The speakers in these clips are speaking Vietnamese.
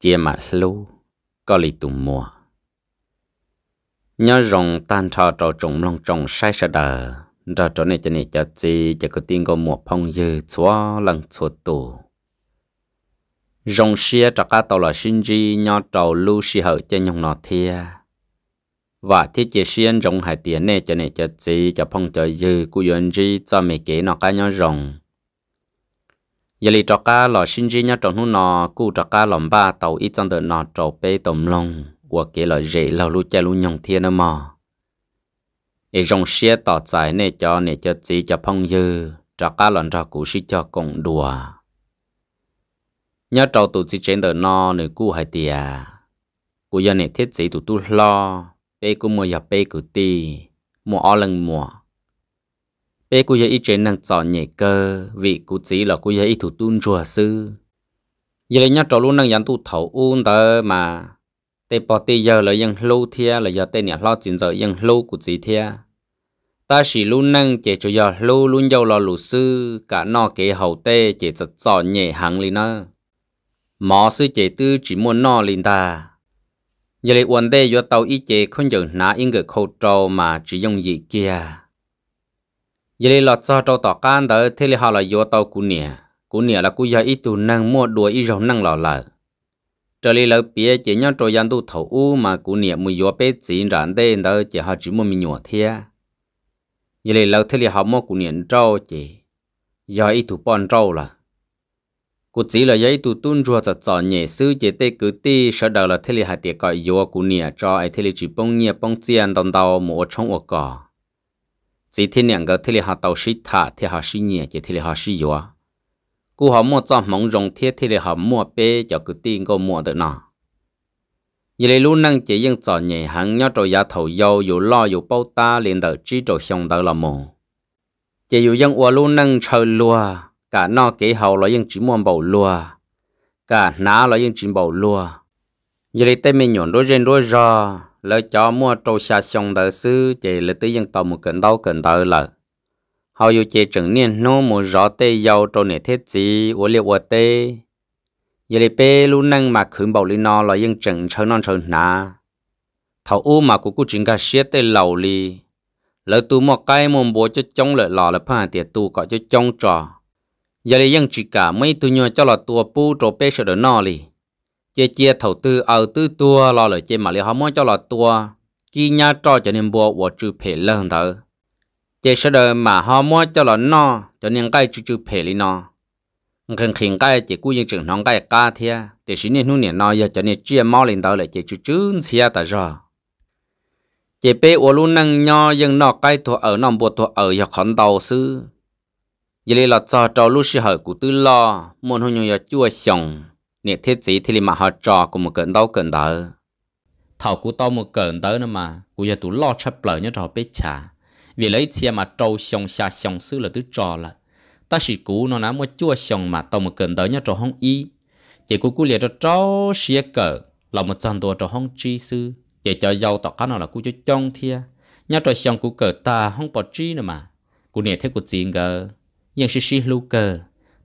chia mà lưu có lì tù mùa nhớ rồng tan trò trò trồng lòng trồng sai sợ đờ ra chỗ này cho này cho chi cho cái tiếng có mùa phong dư chúa lần chúa tù rồng xia trò cá tàu là sinh di nhớ trò lưu xia hở cho nhông nọ thia và thiết chế xuyên rồng hải tiền này cho này cho chi cho phong cho dư của yến di cho mấy kế nó cái nhớ rồng giờ lì trọ cá lò sinh viên nhá trộn hú nọ cụ trọ cá lòm ba tàu ít trong đời nọ trộn bê tôm lông của kế lò rễ lò lu cha lu nhông thiên nữa mò ý rong xia tỏ trái nè cho nè cho chỉ cho phong dư trọ cá lòn trọ cụ sĩ cho cộng đùa nhá trộn tụ chỉ trên đời nọ nửa cụ hai tia cụ giờ nè thiết chỉ tụ tu lo bê cụ mua giờ bê cụ ti mua o lần mua bé cô giờ ít trên năng trò nhẹ cơ vì cô chỉ là cô giờ ít thủ tuân chùa sư giờ là nhắc trò luôn năng dán tu thầu uôn tờ mà tê bỏ tê giờ là ยัง lâu thia là giờ tê nhà lo chuyện giờ ยัง lâu của chỉ thia ta chỉ luôn năng chỉ cho giờ lâu luôn giàu lo lù sư cả nọ kế hậu tê chỉ cho trò nhẹ hẳn lên nó mỏ sư chỉ tư chỉ muốn nọ lên ta giờ lại uốn tê giờ tàu ít chỉ không dừng ná in cái khâu trâu mà chỉ dùng gì kia giờ là cho trâu tỏ can đỡ thế là họ là vô tàu cú nè cú nè là cú giờ ít tù năng mua đùa ít rồng năng lò lợ trở lại lỡ bia chỉ nhau trâu dân tu thầu u mà cú nè mua vô bé chỉ rạn đê đỡ chỉ họ chỉ mua mình nhỏ thia giờ là lỡ thế là họ mua cú nè trâu chỉ giờ ít tù bọn trâu là cú chỉ là giờ ít tù tuôn rùa chặt chọ nhẹ sư chỉ tê cứ tê sợ đầu là thế là hạt tiệt cõi vô cú nè cho ai thế là chỉ bông nhẹ bông tiền đồng đầu mua trong ổ cỏ chỉ thiên niệm cái thế là họ tàu sĩ thả thì họ sĩ nhẹ chỉ thế là họ sĩ yếu cú họ mua cho mong rồng thiết thế là họ mua bê cho cứ tin có mua được nọ giờ lấy lúc năng chỉ dân cho nhẹ hàng nhau rồi giá thầu dầu dù lo dù bao ta liền đợi chỉ rồi xong đợi là mồ chỉ dù dân ua lúc năng chơi lùa cả nó kế hậu là dân chỉ mua bầu lùa cả ná là dân chỉ bầu lùa giờ lấy tay mình nhọn đôi trên đôi rò lỡ cho mua trâu xa xong đời sư chỉ là tí dân tàu một cận đau cận đỡ lỡ hầu dù chỉ trưởng niên nô một rõ tê dầu trâu nể thiết gì uống liệu uống tê giờ lì bê lu năng mà khử bảo lý nó là dân trưởng chơi non chơi nà thầu u mà của cô chính cả xiết tê lầu lì lỡ tu một cái mồm bố cho chống lợi lò là phá tiệt tu có cho chống trò giờ lì dân chỉ cả mấy tu nhua cho là tua pu trâu bê sợ đỡ nò lì chia chia thầu tư ở ờ, tư tua lo lời chia mà liệu họ muốn cho là tua khi nhà cho cho nên bộ của chữ phê lớn hơn thở chia sơ đời mà họ muốn cho là no cho nên cái chữ chữ phê lý no khẩn khẩn cái chỉ cú những trường nông cái ca thế, để xin nên nuôi nè no giờ cho nên chia mau lên thở là chỉ chữ chữ xia ta rồi chế bé ô lu năng nho nhưng nó cái thuở ở nông bộ thuở ở nhà khẩn tàu sư giờ là cho trò lu sĩ hở của tư lo muốn hôn nhau giờ chua xong nè thiết chỉ thì mà họ trò của một cận đâu cận đỡ thảo cú to một cận đỡ nữa mà cú giờ tụ lo chấp lỡ nhớ trò biết chả vì lấy chia mà trâu xong xa xong xứ là tứ trò là ta sĩ cú nó ná mua chua xong mà tao một cận đỡ nhớ trò hông y chỉ cú cú liệt cho trâu xía cờ là một trận đồ trò hông chi sư chỉ cho giàu tỏ cá nào là cú cho chong thia nhớ trò xong cú cờ ta hông bỏ chi nữa mà cú nè thế cú gì ngờ nhưng sĩ sĩ lưu cờ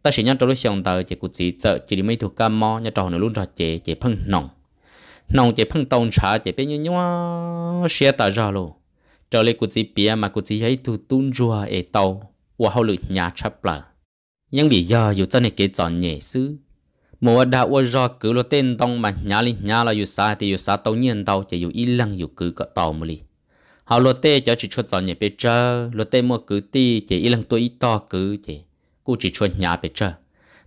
ta sẽ nhận trâu lúc xong tờ chỉ cụt gì sợ chỉ đi mấy thuộc cam mo nhận trâu nữa luôn rồi chỉ chỉ phăng nòng nòng chỉ phăng tông trả chỉ biết như nhau xe tờ ra luôn trở lại cụt gì bia mà cụt gì thấy tu tuôn rùa ở tàu và hậu lực nhà chắp lờ nhưng bây giờ dù chân này kế chọn nhẹ xứ mùa đã qua do cứ lo tên tông mà nhà linh nhà là dù xa thì dù xa tàu nhiên tàu chỉ dù ít lăng dù cứ cọ tàu mà đi họ lo tê cho chỉ cho chọn nhẹ bây giờ lo tê mua cứ ti chỉ ít lăng tôi ít to cứ chỉ กูจีชวนยาไปเจอ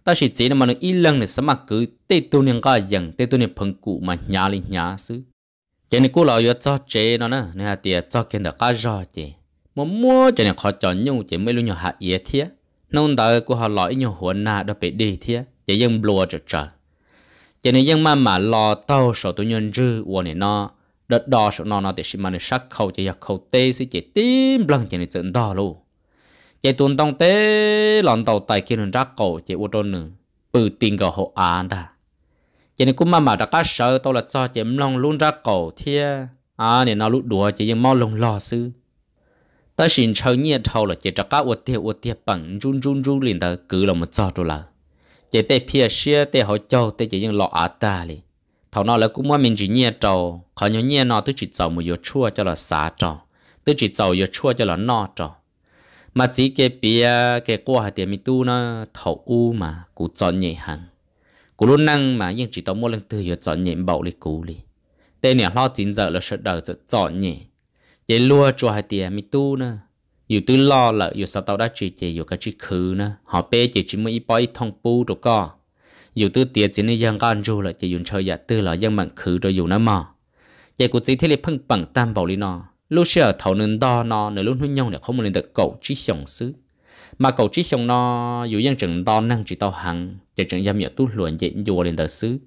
แต่สิจีนมันอีเรื่องเนี่ยสมัครคือเตตุนยังก็ยังเตตุนเนี่ยพังกูมายาลิยาซื้อเจนี่กูเราเยอะจ้าเจนนะเนี่ยเตียจ้าเกินแต่ก้าจ้าเจมัวมัวเจเนี่ยขอจอนยุ่งเจไม่รู้ยังหาเอียเทียนนเดอกูหาลอยยังหัวหน้าได้ไปดีเทียเจยังบลัวจะจ้าเจนี่ยังมาหมาลอเต้าสอตุยนจื้อวัวเนี่ยนาะ đợt đo sự nó nó thì xin mà nó sắc khâu chỉ giặc khâu tê sẽ chỉ tím lăng chỉ nó chấn đo luôn chế tuần đông tế lòng tàu tài kia nó ra cổ chế ô tô nữa bự tiền gò hộ án ta chế này cũng mà mà đã cá sợ tàu là cho chế long luôn ra cổ thia à này nó lút đùa mò lồng lò sư ta xin chờ nhiệt thầu là chế ra cá ô tiệp ô tiệp bằng chung chung run liền ta cứ là một cho rồi là chế tê phía xia tê họ cho tê chế ยัง lọ á ta liền thầu nó là cũng mà mình chỉ nhiệt trầu khó nhớ nhiệt nó tôi chỉ giàu một yếu chua cho là xá trầu tôi chỉ giàu yếu chua cho là nọ trầu mà chỉ cái bia cái qua hạt tiền mi tu nó thấu u mà cú chọn nhẹ hàng cú luôn năng mà nhưng chỉ tao mua lần từ giờ chọn nhẹ bảo lấy cú lì tên nhà lo chín giờ là sợ đời giờ chọn nhẹ vậy lúa cho hạt tiền mi tu nè dù tư lo là dù sao tao đã chỉ chỉ dù cái chỉ khứ nè họ bê chỉ chỉ mới ít ít thông pu đồ co dù tư tiền chỉ nên dân gan du là chỉ dùng chơi giả tư là dân mạng khứ rồi dù nó mò vậy cú chỉ thế là phăng bằng tam bầu lì nó lúc xưa thầu nên đo nó nếu lúc nhau để không muốn lên được cầu trí sống xứ mà cầu trí sống nó dù dân chừng đo năng chỉ tao hằng chỉ chừng giam nhớ tu luyện dễ dùa lên được xứ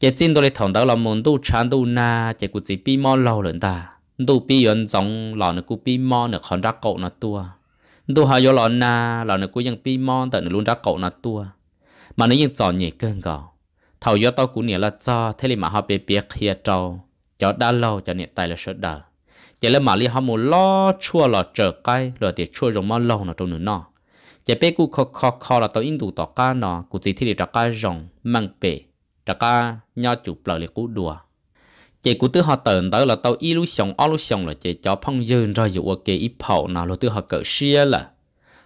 chỉ tin tôi lấy thầu đó là muốn tu chán tu na chỉ cũng chỉ bi mò lâu lên ta tu bi yên giống lò nó cũng bi mo nó còn ra cậu nó tua tu hà do lò na lò nó cũng ยัง bi mo tận nó luôn ra cậu nó tua mà nó nó ยัง chọn nhẹ cơn gò thầu do tao cũng nhớ là cho thế là mà họ bị biết hiệt trâu cho đã lâu cho nhẹ tay là sợ đời chỉ là mà li họ muốn lo chua lo trở cái rồi thì chua rồng mà lâu nó trong nửa nọ chỉ bé cụ khó khó khó là tàu in đủ tàu cá nọ cụ chỉ thì đặt cá rồng mang bể đặt cá nhau chụp lại cụ đùa chỉ cụ tự họ tưởng tới là tao ilu xong alu xong là chỉ cho phong dương rồi dụ ok ít phẩu nào rồi tự họ cỡ xia là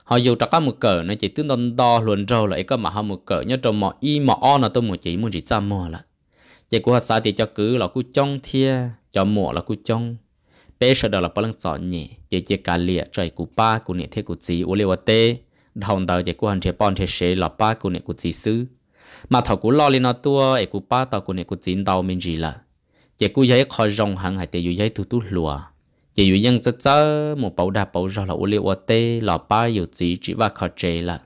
họ dù đặt cá một cỡ nó chỉ tương đon đo luôn rồi là cái mà họ một cỡ nhớ trong mọi y mọi o là tôi một chỉ muốn chỉ ra mua là chỉ cụ họ sai thì cho cứ là cụ trông thia cho mỏ là cụ trông tế sợ đó là bao lần chọn nhỉ chỉ chế cả lìa trời của ba của nè thế của chị ô liu tế đồng đầu chỉ của hành chế bọn chế sẽ là ba của nè của chị xứ mà thầu của lo lên nó tua ấy của ba tàu của nè của chị đầu mình gì là chế của giấy khó rong hẳn hải tế dụ giấy tu tu lùa chế dụ nhân chớ chớ một bảo đa bảo rồi là ô liu tế là ba dụ chị chỉ và khó chế là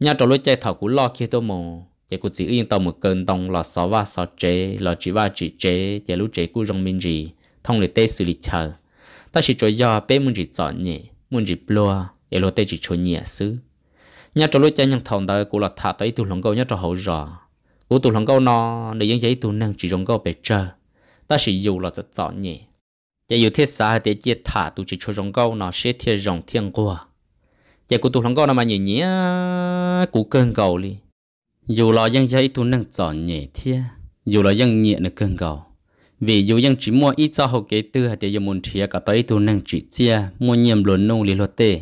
nhà trò lối chạy thầu của lo kia tôi mồ chỉ của chị yên tàu một cơn tông là sáu và sáu chế là chỉ và chỉ chế chỉ lúc chế của rong mình gì thông lệ tê xử lý chờ ta chỉ cho giờ bé muốn gì chọn nhỉ muốn gì bùa để lo tê chỉ cho nhẹ xứ nhà trò lối chơi nhang thòng đời của là thả tới tụ lòng câu nhà trò hậu rõ của tụ lòng câu nó để những giấy tụ năng chỉ rong câu bề trơ ta chỉ dù là chọn chọn nhỉ chỉ yêu thiết xa để chia thả tụ chỉ cho rong câu nó sẽ thiết rong thiên qua chỉ của tụ lòng câu nó mà nhỉ nhỉ của cơn cầu đi dù là những giấy tụ năng chọn nhẹ thiết dù là những nhẹ là cơn cầu vì dù dân chỉ mua ít cho hậu kế tư hay để dùng muốn chia cả tới tu năng chỉ chia mua nhiều lớn nông lý luật tê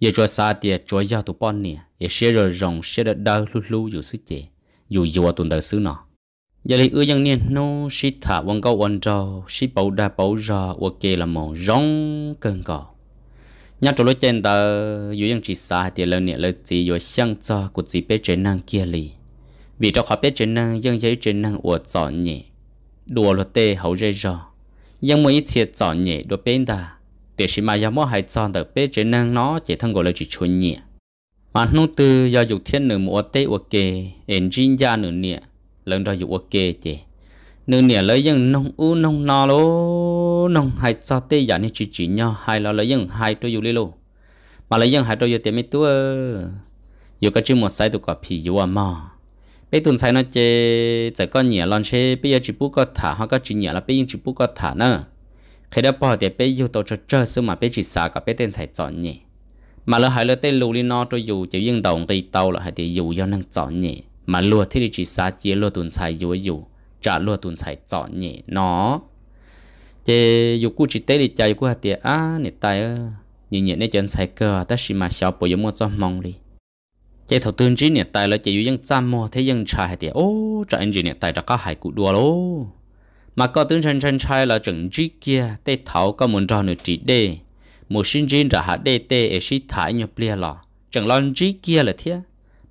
giờ cho xa tiệt cho giao tụ bón nè giờ sẽ rồi rồng sẽ đỡ đau lu lu dù sức chế dù dù tuần đời xứ nọ giờ lấy ưa dân niên nô sĩ thả quan câu quan trò sĩ bảo đa bảo rò ok là màu rong cần cỏ nhà trò lối trên tờ dù dân chỉ xa tiệt lần nè lời chỉ dù sang cho của chỉ bé trên năng kia lì vì trong khó bé trên năng dân giấy trên năng uổng chọn nhỉ đùa lo tê hậu rơi rò nhưng mỗi chiếc chọn nhẹ đồ bên ta, để xí mà yếm hai chọn được bên trên năng nó chỉ thằng gọi là chỉ chuẩn nhẹ mà nô tư do dục thiên nửa mùa tê ok em jin gia nửa nhẹ lần đó dục ok chị, nửa nhẹ lấy những nông u nông nò lô nông hai cho tê giả nên chỉ chỉ nhau hai là lấy những hai tôi dục lê lô mà lấy những hai tôi dục tiền mấy tuổi dục cái chữ một sai tụ có phi dục à mà bây tuần sai nó chơi giờ con nhẹ lon xe bây giờ chỉ bút có thả hoặc có chỉ nhẹ là bây giờ chỉ bút có thả nữa khi đó bỏ thì bây giờ tôi cho chơi xong mà bây chỉ xả cả bây tên sai chọn nhỉ mà lỡ hai lỡ tên lù đi nó tôi dù chỉ yên đồng tùy tàu là hai thì dù do năng chọn nhỉ mà lùa thì đi chỉ xả chia lùa tuần sai dù dù trả lùa tuần sai chọn nhỉ nó chế dù cú chỉ tế đi chơi cú hai thì à nè tay ơ nhìn nhẹ nên chân sai cơ ta xí mà sau bây giờ mua cho mong đi chế thầu tương trí nhiệt tài là chế dụ dân trăm mò thế dân cha hay tiệt ô trả anh gì nhiệt tài đã có hải cụ đua lô mà có tương chân chân trai là trận trí kia tê thảo có muốn tròn được trí đê một sinh trí đã hạ đê tê ở sĩ thải nhập lia lò, trận lon trí kia là thế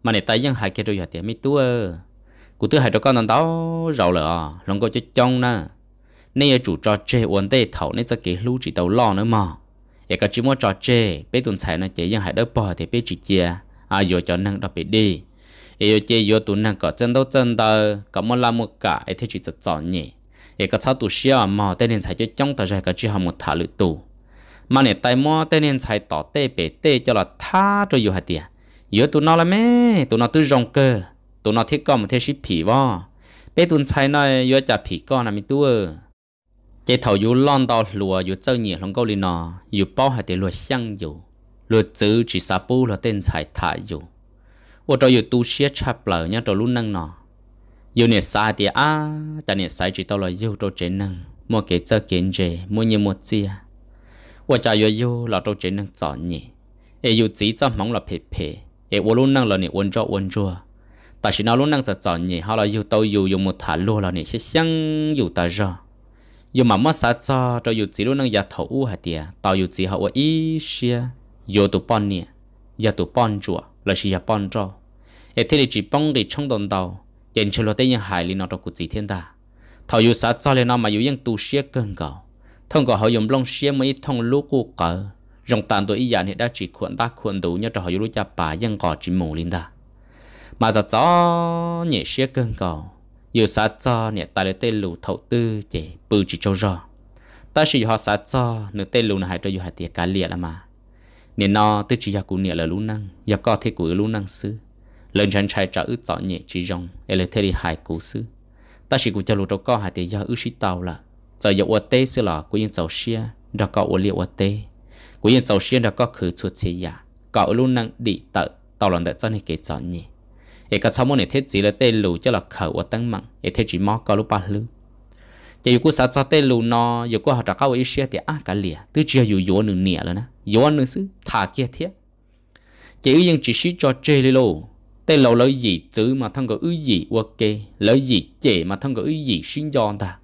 mà này tài dân hải kia rồi hạt tiệt mi tu cụ tư hải cho con nằm tao rầu lợ lòng có cho chong na, nay chủ trò chê uốn tê thảo nên sẽ kỹ lưu chỉ tàu lò nữa mà vậy cả chỉ mua trò chê bé tuần sài nó chế dân hải đỡ bỏ thì bé chỉ chia à yo cho năng đó bị đi yêu chơi yo tụ năng có chân đâu chân tờ có một là một cả ấy thế chỉ cho chọn nhỉ ấy có sao tụ xíu mà tên nên xài cho trong tờ ra cái chỉ học một thả lự tụ mà này tay mò tên nên xài tỏ tê bể tê cho là tha cho yo hạt tiền yo tụ nó là mẹ tụ nó tự rong cơ tụ nó thiết con một thế ship phì vò bé tụ xài nói yo chả phì con là mình tụ chế thầu yo lon đo lùa yo chơi nhỉ không câu lì nọ yo bao hạt tiền lùa xăng yo luật chữ chỉ sa pu là tên giải thả dù ở trò dù tu siết chạp lở nhá trò luôn năng nọ dù nè sai thì à ta nè sai chỉ tao là yêu trò chế năng mua cái chơi kiến chế mua nhiều một chia ô trò yêu yêu là trò chế năng chọn nhỉ ê yêu chỉ cho mong là phê phê ê vô luôn năng là nè ôn cho ôn chua ta chỉ nào luôn năng chọn nhỉ họ là yêu tao yêu yêu một thả lô là nè sẽ xăng yêu ta rồi yêu mà mất sát cho trò yêu chỉ luôn năng giả thấu hả tiệt tao yêu chỉ họ ý xia yo tu pon nia ya tu pon chua là chỉ ya pon cho e thế chỉ pon để trong đồn đầu tiền chơi lo tây nhân hải li nó to cuộc gì thiên ta thầu yêu sát cho lên nó mà yêu yên tu xia cơn cầu thong cầu họ dùng long xia mấy thông lú cu cỡ dòng tàn tuổi yàn hiện đã chỉ khuẩn ta khuẩn đủ nhớ cho họ yêu lú cha bà yên cỏ chỉ mù linh ta mà giờ gió nhẹ xia cơn cầu yêu sát cho nhẹ ta để tên lù thầu tư chỉ bự chỉ châu rò ta chỉ họ sát cho nửa tên lù này hải cho yêu hải tiệt cá liệt là mà nên nó tới chỉ học nia là lú năng nhập có thế của lú năng sư lần chân trai trả ước tỏ nhẹ chỉ rong ele thế đi hại cố sư ta chỉ của cho lú đâu có hại thì do ước sĩ tàu là giờ giờ ua tê sư là của yên tàu xia đã có ua liệu ua tê của yên tàu xia đã có khử chuột xia giả dạ. có lú năng đi tợ tàu lần đợi cho này kế tỏ nhẹ ấy cả sau mỗi này thế chỉ là tê lù cho là khẩu ua tăng mặn ấy thế chỉ mò có lú ba lư chỉ dù cô sao cho tên lù nó dù cô họ trả cao ý xe thì á cả lìa từ chia dù dù nửa nìa rồi nè dù nửa xứ thả kia thiết chỉ ư nhưng chỉ xí cho chơi lì lô tên lầu lấy gì chữ mà thằng có ư gì ok lấy gì chế mà thằng có ư gì xin giòn ta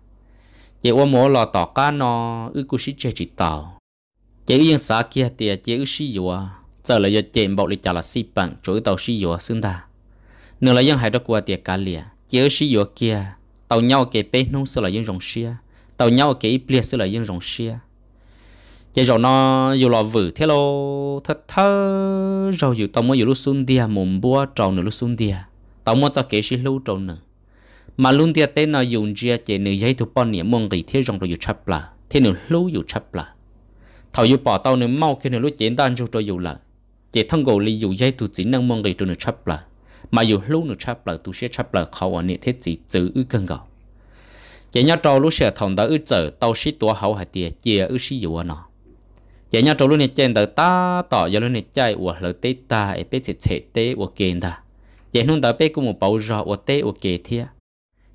chỉ qua mỗi lò tỏ cá nó ư cô xí chơi chỉ tàu chỉ ư nhưng xã kia thì chỉ ư xí dù giờ là giờ chế bảo lịch trả là xí bằng chỗ tàu xí dù xứng ta nửa là dân hải đó qua tiệt cả lìa chỉ ư xí dù kia tàu nhau kể bên nông sơ là dân rồng xia tàu nhau kể bia sơ là dân rồng xia chỉ rồi nó dù lò vử thế lo thật thơ rồi dù tàu mới dù lúc xuân dia mồm búa tròn nửa lúc xuân dia tàu mới cho kể xí lưu tròn nữa mà luôn dia tên nó dùng chia chế nửa giấy thu bọn niệm mong gì thế rồng rồi dù chập là thế nửa lưu dù chập là thầu dù bỏ tàu nửa mau khi nửa lúc chiến tan rồi dù là chế thông cầu li dù giấy thu chỉ năng mong gì rồi nửa chập là mà dù lúc nữa chấp là tu sĩ chấp là khó ở nơi thế chỉ chữ ư cân gạo chỉ nhớ trâu lúc sửa thòng đã ư chở tàu sĩ tua hậu hạt tiề chia ư sĩ dụ nó chỉ nhớ trâu lúc này trên đó ta tỏ giờ lúc này chạy của lỡ tê ta ấy bé chết chết tê của kiện ta chỉ nung đó bé cũng một bầu rọ của tê của kề thiệt,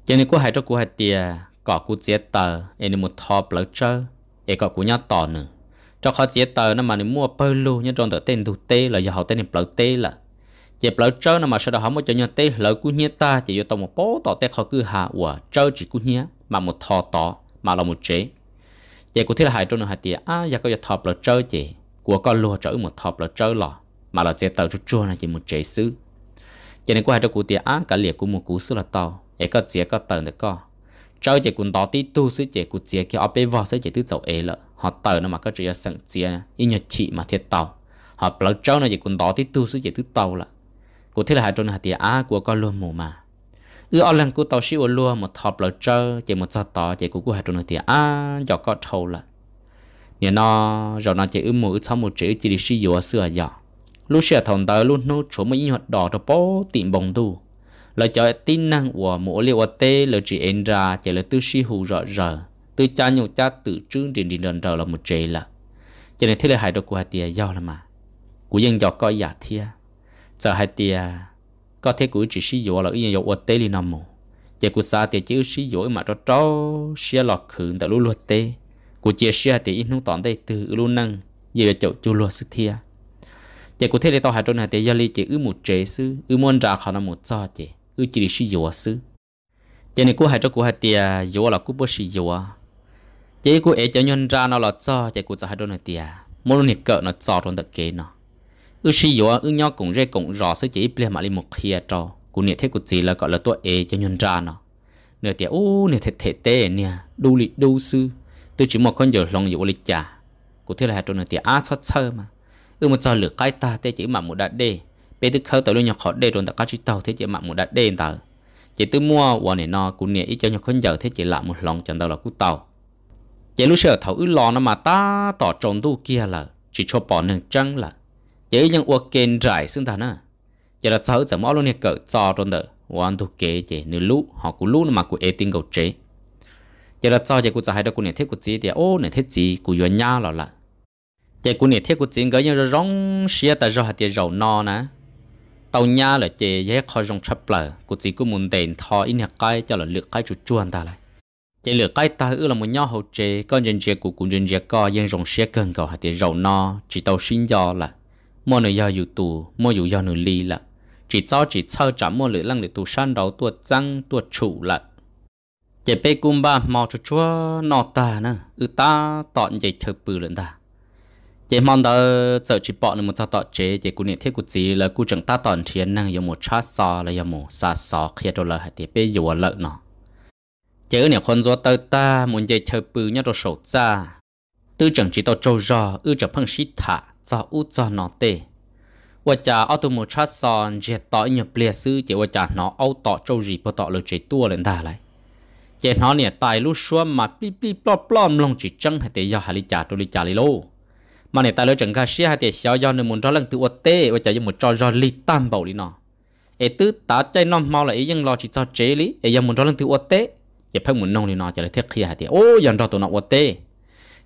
chỉ nên cô hai trâu cô hạt tiề cọ cô chế tờ ấy một thọ lỡ chơi ấy cọ cô nhớ tỏ nữa cho khó chế tờ nó mà nó mua bơ lù nhớ trong đó tên đủ tê là giờ họ tên là tê là chẹp lỡ trâu nào mà sau đó họ mới cho nhau tê lỡ cú nhé ta chỉ do tao một bó tỏ tê khó cứ hạ quả chơi chỉ cú nhé mà một thò tỏ mà là một chế vậy cũng thế là hai trâu nào hai tía à giờ dạ, có giờ thọp lỡ trâu chị của con lùa trở một thọp lỡ trâu lọ mà là chế tàu chút chua này chỉ một chế xứ cho nên của hai trâu cú tía á cả liệt của một cú xứ là to để có chế có tờ được co chơi chỉ cũng đó tí tu xứ chỉ cũng chế kia ở bên vò xứ chị tứ dầu ế lợ họ tờ nó mà có chỉ là sẵn chế in nhật chị mà thiệt tàu họ lỡ trâu này chỉ cũng đó tí tu xứ chỉ tứ tàu là Cô thế là hạt trôn hạt tìa á của con luôn mù mà ư ở lần cô tàu xíu luôn một thọp lỡ trơ chỉ một giờ tỏ chỉ của cô hạt trôn hạt tìa á giờ có thâu là nhà nó rồi nó chỉ ư mù ư sau một chữ chỉ đi xí dừa sửa giọt, lúc xưa thằng tớ luôn nô chỗ mấy hoạt đỏ cho bố tìm bồng tu là cho tin năng của mỗi liệu tê là chỉ em ra chỉ là tư si hù rõ rờ tư cha nhục cha tự trương điền điền đần đờ là một chế là cho nên thế là hại được của hai tia do là mà của dân dọc coi giả thia giờ hai tia có thể cũng chỉ sử dụng là yên dụng ớt tê li nằm mù giờ cũng xa tia chứ sử dụng mà cho cho xia lọt khử tại lúc luật tê cũng chia xe tia in không tỏn đây từ luôn năng giờ chỗ chỗ chú luật sự thia giờ cũng thế là tao hai trôn này tia giờ li chỉ ư một chế sư ư muốn ra khỏi nó một cho chế, ư chỉ sử dụng sư giờ này cũng hai cho cũng hai tia dụng là cũng bớt sử dụng chỉ cũng ấy cho nhân ra nó là cho chỉ cũng giờ hai trôn này tia muốn lúc cỡ nó cho trôn đặc kế nó ư sĩ yếu ư nhau cũng rê cũng rõ sự chỉ ple mà li một khía trò cụ niệm thế cụ gì là gọi là tuổi e cho nhân ra nó nửa tiệt ô nửa thiệt thể tê nè đu lị đu sư tôi chỉ một con giờ lòng yếu lịch trả cụ thế là hai hạt nửa tiệt á xót sơ mà ư một giờ lửa cái ta thế chỉ mà một đã đê bây tức khâu tàu luôn nhỏ khó đê rồi ta cá chỉ tàu thế chỉ mà một đã đê tờ chỉ tôi mua và này nó cụ niệm ít cho nhỏ con giờ thế chỉ là một lòng chẳng đâu là cụ tàu chỉ lúc sợ thầu ư lo nó mà ta tỏ tròn tu kia là chỉ cho bỏ nương chân là chỉ những uộc kênh trải xương thần à giờ là cháu chẳng mò luôn cỡ cho trong đỡ hoàn thu kế chỉ nửa lũ họ cũng lũ mà cũng ê tin cầu chế giờ là cháu chỉ cũng hai đứa cũng nhận thiết của chị thì ô nhận thiết chị cũng vừa nhá rồi là chỉ cũng nhận thiết của chị cái như rồi rong xia ta rồi hạt tiền dầu no nè tàu nhá là chỉ dễ khó rong chấp lờ của chị cũng muốn tiền thò in hạt cái cho là lượt cái chuột chuan ta lại chỉ lửa cái ta ư là một nhau hậu chế con dân chế của cũng dân chế co dân rong xia cần cầu hạt tiền dầu no chỉ tàu sinh do là mua nửa giờ dù tù mua dù giờ nửa ly là chỉ cho chỉ cho trả mua lửa lăng lì tù san đầu tuột răng tuột trụ là chỉ bê cung ba mò cho chúa nọ ừ ta nè ư ta tọn dạy chờ bự lợn ta chỉ mong đó sợ chỉ bỏ nên một sao tọt chế chỉ cú niệm thiết cú gì là cú chẳng ta tọn thiên năng năng 有 một chát sò là 有 một sa sò khi đó là hãy tiếp bê dù lợn nọ chế niệm con do tơ ta muốn dạy chờ bự nhớ đồ sổ ra tư chẳng chỉ tao châu rò ư chẳng phăng xít thả cho u cho nó tệ và cha automotrust son jet tỏi nhập lìa sư chỉ và cha nó auto tọ gì bơ tọ lời chỉ tua lên đà lại chỉ nó nè tài lúc xuân mà bì bì plom plom lòng chỉ chăng hay để do hà lý cha tôi lý cha lý lô mà nè tài lúc chẳng ca xe hay để xéo do nên muốn cho lần tự ô tê và cha dùng một cho do li tam bầu đi nó ấy tứ tá chạy non mau lại ấy dân lo chỉ cho chế lý ấy dân muốn cho lần tự ô tê chỉ phải muốn nông đi nó chỉ là thiết khi hay để ô dân cho tôi nó ô tê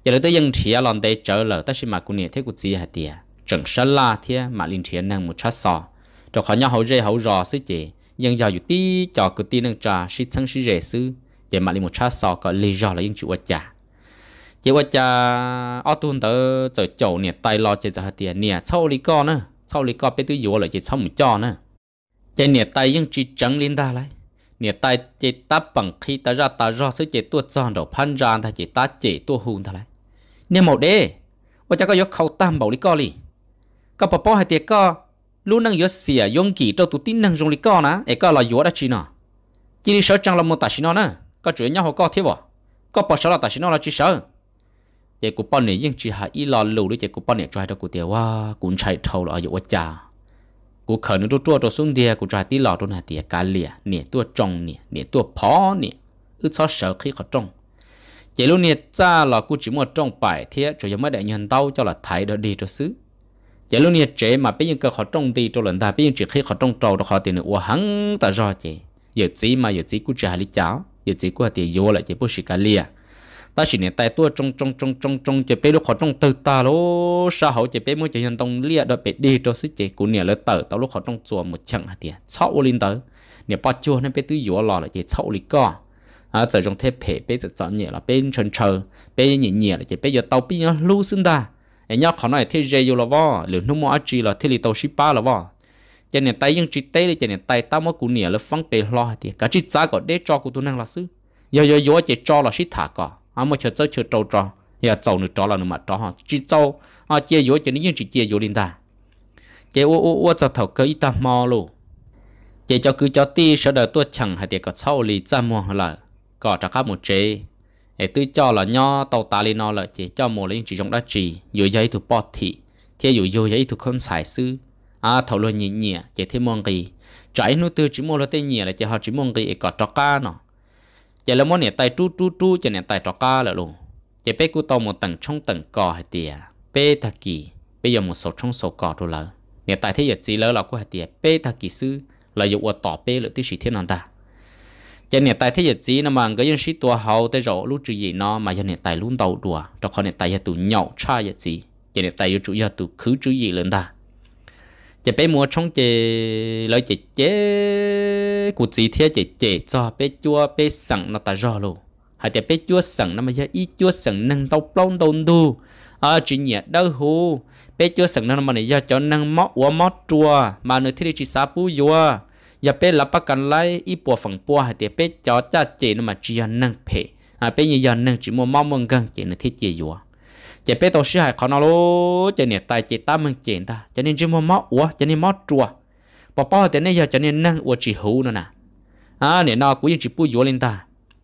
giờ tới dân thịa lòn đây trở lở ta xin mà cô nè thế của chị hả tiề chẳng sân la thế mà linh thịa năng một chát sò cho khó nhau hậu dây hậu rò sứ chị dân giàu dù tí cho cứ tí năng trà sĩ thân sĩ rẻ sứ giờ mà linh một chát sò có lý do là dân chịu quạt chả chị quạt chả ở tuần tới giờ chầu nè tay lo chơi giờ hả tiề nè sau lý con nữa sau lý con biết tới dù là chị sau một cho nữa chị nè tay dân chỉ chẳng linh ta lại nè tay chị ta bằng khi ta ra ta ra sứ chị tuột giòn đầu phan ra ta chị ta chị tuột hùn ta lại nếu một đế và chắc có yếu khâu tam bảo lý co có bà bó hai tiệt co luôn năng yếu xìa yông à, kỳ trâu tụ tín năng dùng lý co nà ấy co là yếu đã chỉ nà chỉ đi sợ chẳng một tài xí nó có chuyện nhau hồ thế vợ có bỏ sợ là tài xí là chỉ sợ vậy cụ bọn này nhưng chỉ hạ y lo lù đấy vậy cụ bọn này trai đâu cụ tiêu quá cũng chạy thầu là ở yếu cha cụ khởi nó chua chua xuống địa cụ trai tí lò trong hạt tiệt cá lìa nè tua trồng nè nè tua phó nè ư sao sợ khi khó trồng chỉ lúc này cha là cô chỉ một trong bài thế cho giống mấy đại nhân tao cho là thấy được đi cho xứ chỉ lúc này trẻ mà bây giờ cơ họ trong đi cho lần ta bây giờ chỉ khi họ trong trâu đó họ tiền được nữa hắn ta do chị giờ chỉ mà giờ chỉ cô chỉ hai lý cháu giờ chỉ cô tiền vô lại chỉ bố sĩ cả lia ta chỉ nên tay tua trong trong trong trong trong chỉ bây lúc họ trong từ ta lô sa hậu chỉ bây mới chỉ nhân tông lia đó bị đi cho xứ chị cô nè lỡ tờ tao lúc họ trong chùa một chặng hạt tiền sáu linh tờ nè bao chua nên bây tứ vô lò lại chỉ sáu lý co à trong thế phe bây giờ nhẹ là bên chân chờ bên nhẹ nhẹ là chỉ bây giờ tàu bây giờ lưu xin ta em nhau khó nói thế dễ yêu là vợ lửa nó mua chỉ là thế li tàu ship ba là vợ cho nên tay nhưng chỉ tay đi cho nên tay tao mới cũng nhẹ là phăng bề lo thì cả chỉ giá có để cho của tôi năng là sư giờ giờ giờ chỉ cho là ship thả cả à mà chờ chờ chờ trâu trò giờ trâu nữa trò là nữa mà trò chỉ trâu à chia vô cho nên nhưng chỉ chia vô lên ta chế ô ô ô cho thầu cơ ít ta mò luôn chế cho cứ cho ti sợ đời tôi chẳng hay để có sau lì ra mua là có trả khắp một chế ấy tôi cho là nho tàu ta lên nó là chỉ cho một linh chỉ trong đã chỉ dù giấy thu bọt thị thế dù dù giấy thu không xài sư à thầu luôn nhỉ nhỉ chỉ thêm mong gì trái nút tư chỉ mua là tên nhỉ là chỉ họ chỉ mong gì có trả ca nó chỉ là món nhẹ tay tru tru tru chỉ nhẹ tay trả ca là luôn chỉ bé cú tàu một tầng trong tầng cò hay tiề bé thật kỳ bây giờ một số trong số cò rồi lỡ nhẹ tại thế giờ gì lỡ là cú hay tiề bé thật kỳ sư là dụ ở tỏ bé lợi tư sĩ thiên nàng ta cho nên tại thế giới gì nó mà cái dân sĩ tua hậu tới rồi lúc chữ gì nó mà cho nên tại luôn đầu đùa đó còn nên tại giờ tụ nhậu cha giờ gì cho nên tại giờ chủ giờ tụ khứ chữ gì lên ta cho bé mua trong chế lấy chế chế cụ gì thế chế chế cho bé chua bé sẵn nó ta rõ luôn hay chỉ bé chua sẵn nó mà giờ ít chua sẵn năng tàu plon đồn đu à chỉ nhẹ đâu hù bé chua sẵn nó mà này giờ cho năng mót quá mót chua mà nơi thế chỉ sa bù vừa อย่าเป็นรับประกันไล่อีปัวฝังปัวให้เตียเป็นจอจ้าเจนมาจียนนั่งเพอ่าเป็นยันนั่งจีมัวมอมึงกังเจนที่เจียัวจะเป็นตัวเสียหายเขานาโลจะเนี่ยตายเจตามึงเจนตาจะเนี่ยจีมัวมออัวจะเนี่ยมอจัวปอปอแต่เนี่ยจะเนี่ยนั่งอัวจีหูนั่นน่ะอ่าเนี่ยนอกูยังจีปูยัวเล่นตา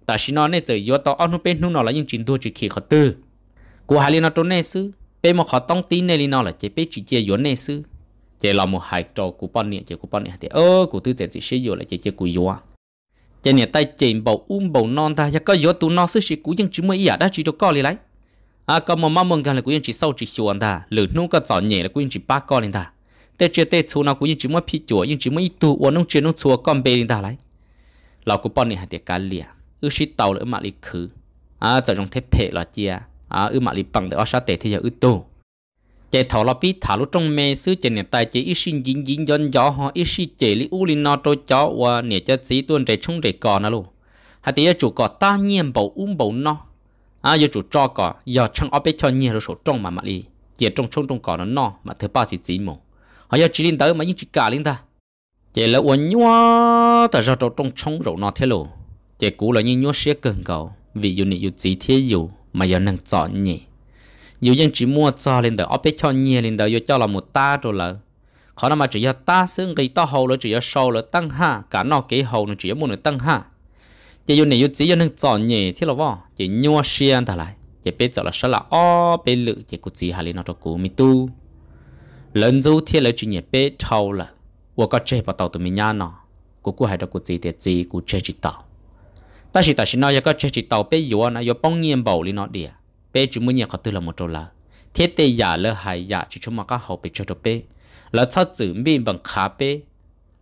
แต่ชินอเนี่ยเจอยัวต่อเอาหนูเป็นหนูนอแล้วยังจีนตัวจีขี่เขาตื้อกูหาเรียนเอาตัวเนี่ยซื้อเป็นมาขอต้องตีเนี่ยลีนอแล้วจะเป็นจีเจียยัวเนี่ยซื้อ chỉ là một hạt trò của bọn nè chỉ của bọn nè thì ơ của thứ sẽ chỉ sử dụng lại chỉ chỉ của vua chỉ này tay chỉ bầu um bầu non ta cho có vua tụ non sức sĩ của dân chúng mới giả đã chỉ đâu có lại, à có một mâm mừng gần là của dân chỉ sâu chỉ xuồng ta lử nung có giỏ nhẹ là của dân chỉ ba con lên ta tê chưa tê chú nào của dân chúng mới phi chùa, dân chúng mới tu, uống nông chuyện nông chúa con bề lên ta lại, là của bọn nè thì tiệt cá lìa ư sĩ tàu là mà lý khứ à giờ trong thép hệ là chia à ư mà lý bằng để ở sát tệ thì giờ ư tu chế thảo là bị thả lúc trong mê sư chế nền tài chế ít sinh dính dính dân gió họ ít sinh chế lý u linh nó trôi chó và nền chế sĩ tuần trẻ chung trẻ cò nó luôn hay thì chủ cò ta nhiên bầu um bầu nọ à giờ chủ cho cò giờ chẳng ở bên cho nhiên rồi số trong mà mà đi chế trong trong trong cò nó nọ mà thứ ba chỉ chỉ mù họ giờ chỉ lên tới mà những chỉ gà lên ta chế là uốn nhua ta ra giờ trong trong rồi nó thế luôn chế cú là như nhua xe cơn cầu vì dù nị dù chỉ thế yếu mà giờ năng chọn nhỉ nhiều dân chỉ mua cho lên đó ốp cho nhiều lên đó yêu cho là một ta rồi là khó mà chỉ cho ta xương cái to hầu rồi chỉ cho sâu rồi tăng ha cả nó cái hầu nó chỉ cho muốn tăng ha chỉ yêu này yêu chỉ cho nên cho nhẹ thì là vợ chỉ nhua xiên ta lại chỉ biết cho là sao là o bê lự chỉ cút chỉ hà lên nó cho cú mi tu lớn du thiên là chỉ nhẹ bê thâu là và có chơi vào tàu tụi mình nhá nó cú cú hay cho cút gì tiệt gì cú chơi chỉ tàu ta chỉ ta chỉ nói có chơi nó yếu bông nhiên bầu lên nó đi bé chúng mới nhà khó tư là một trâu là thiết tê giả lơ hài giả chỉ chúng mà có hậu bị cho được bé là sao chữ mi bằng khá bé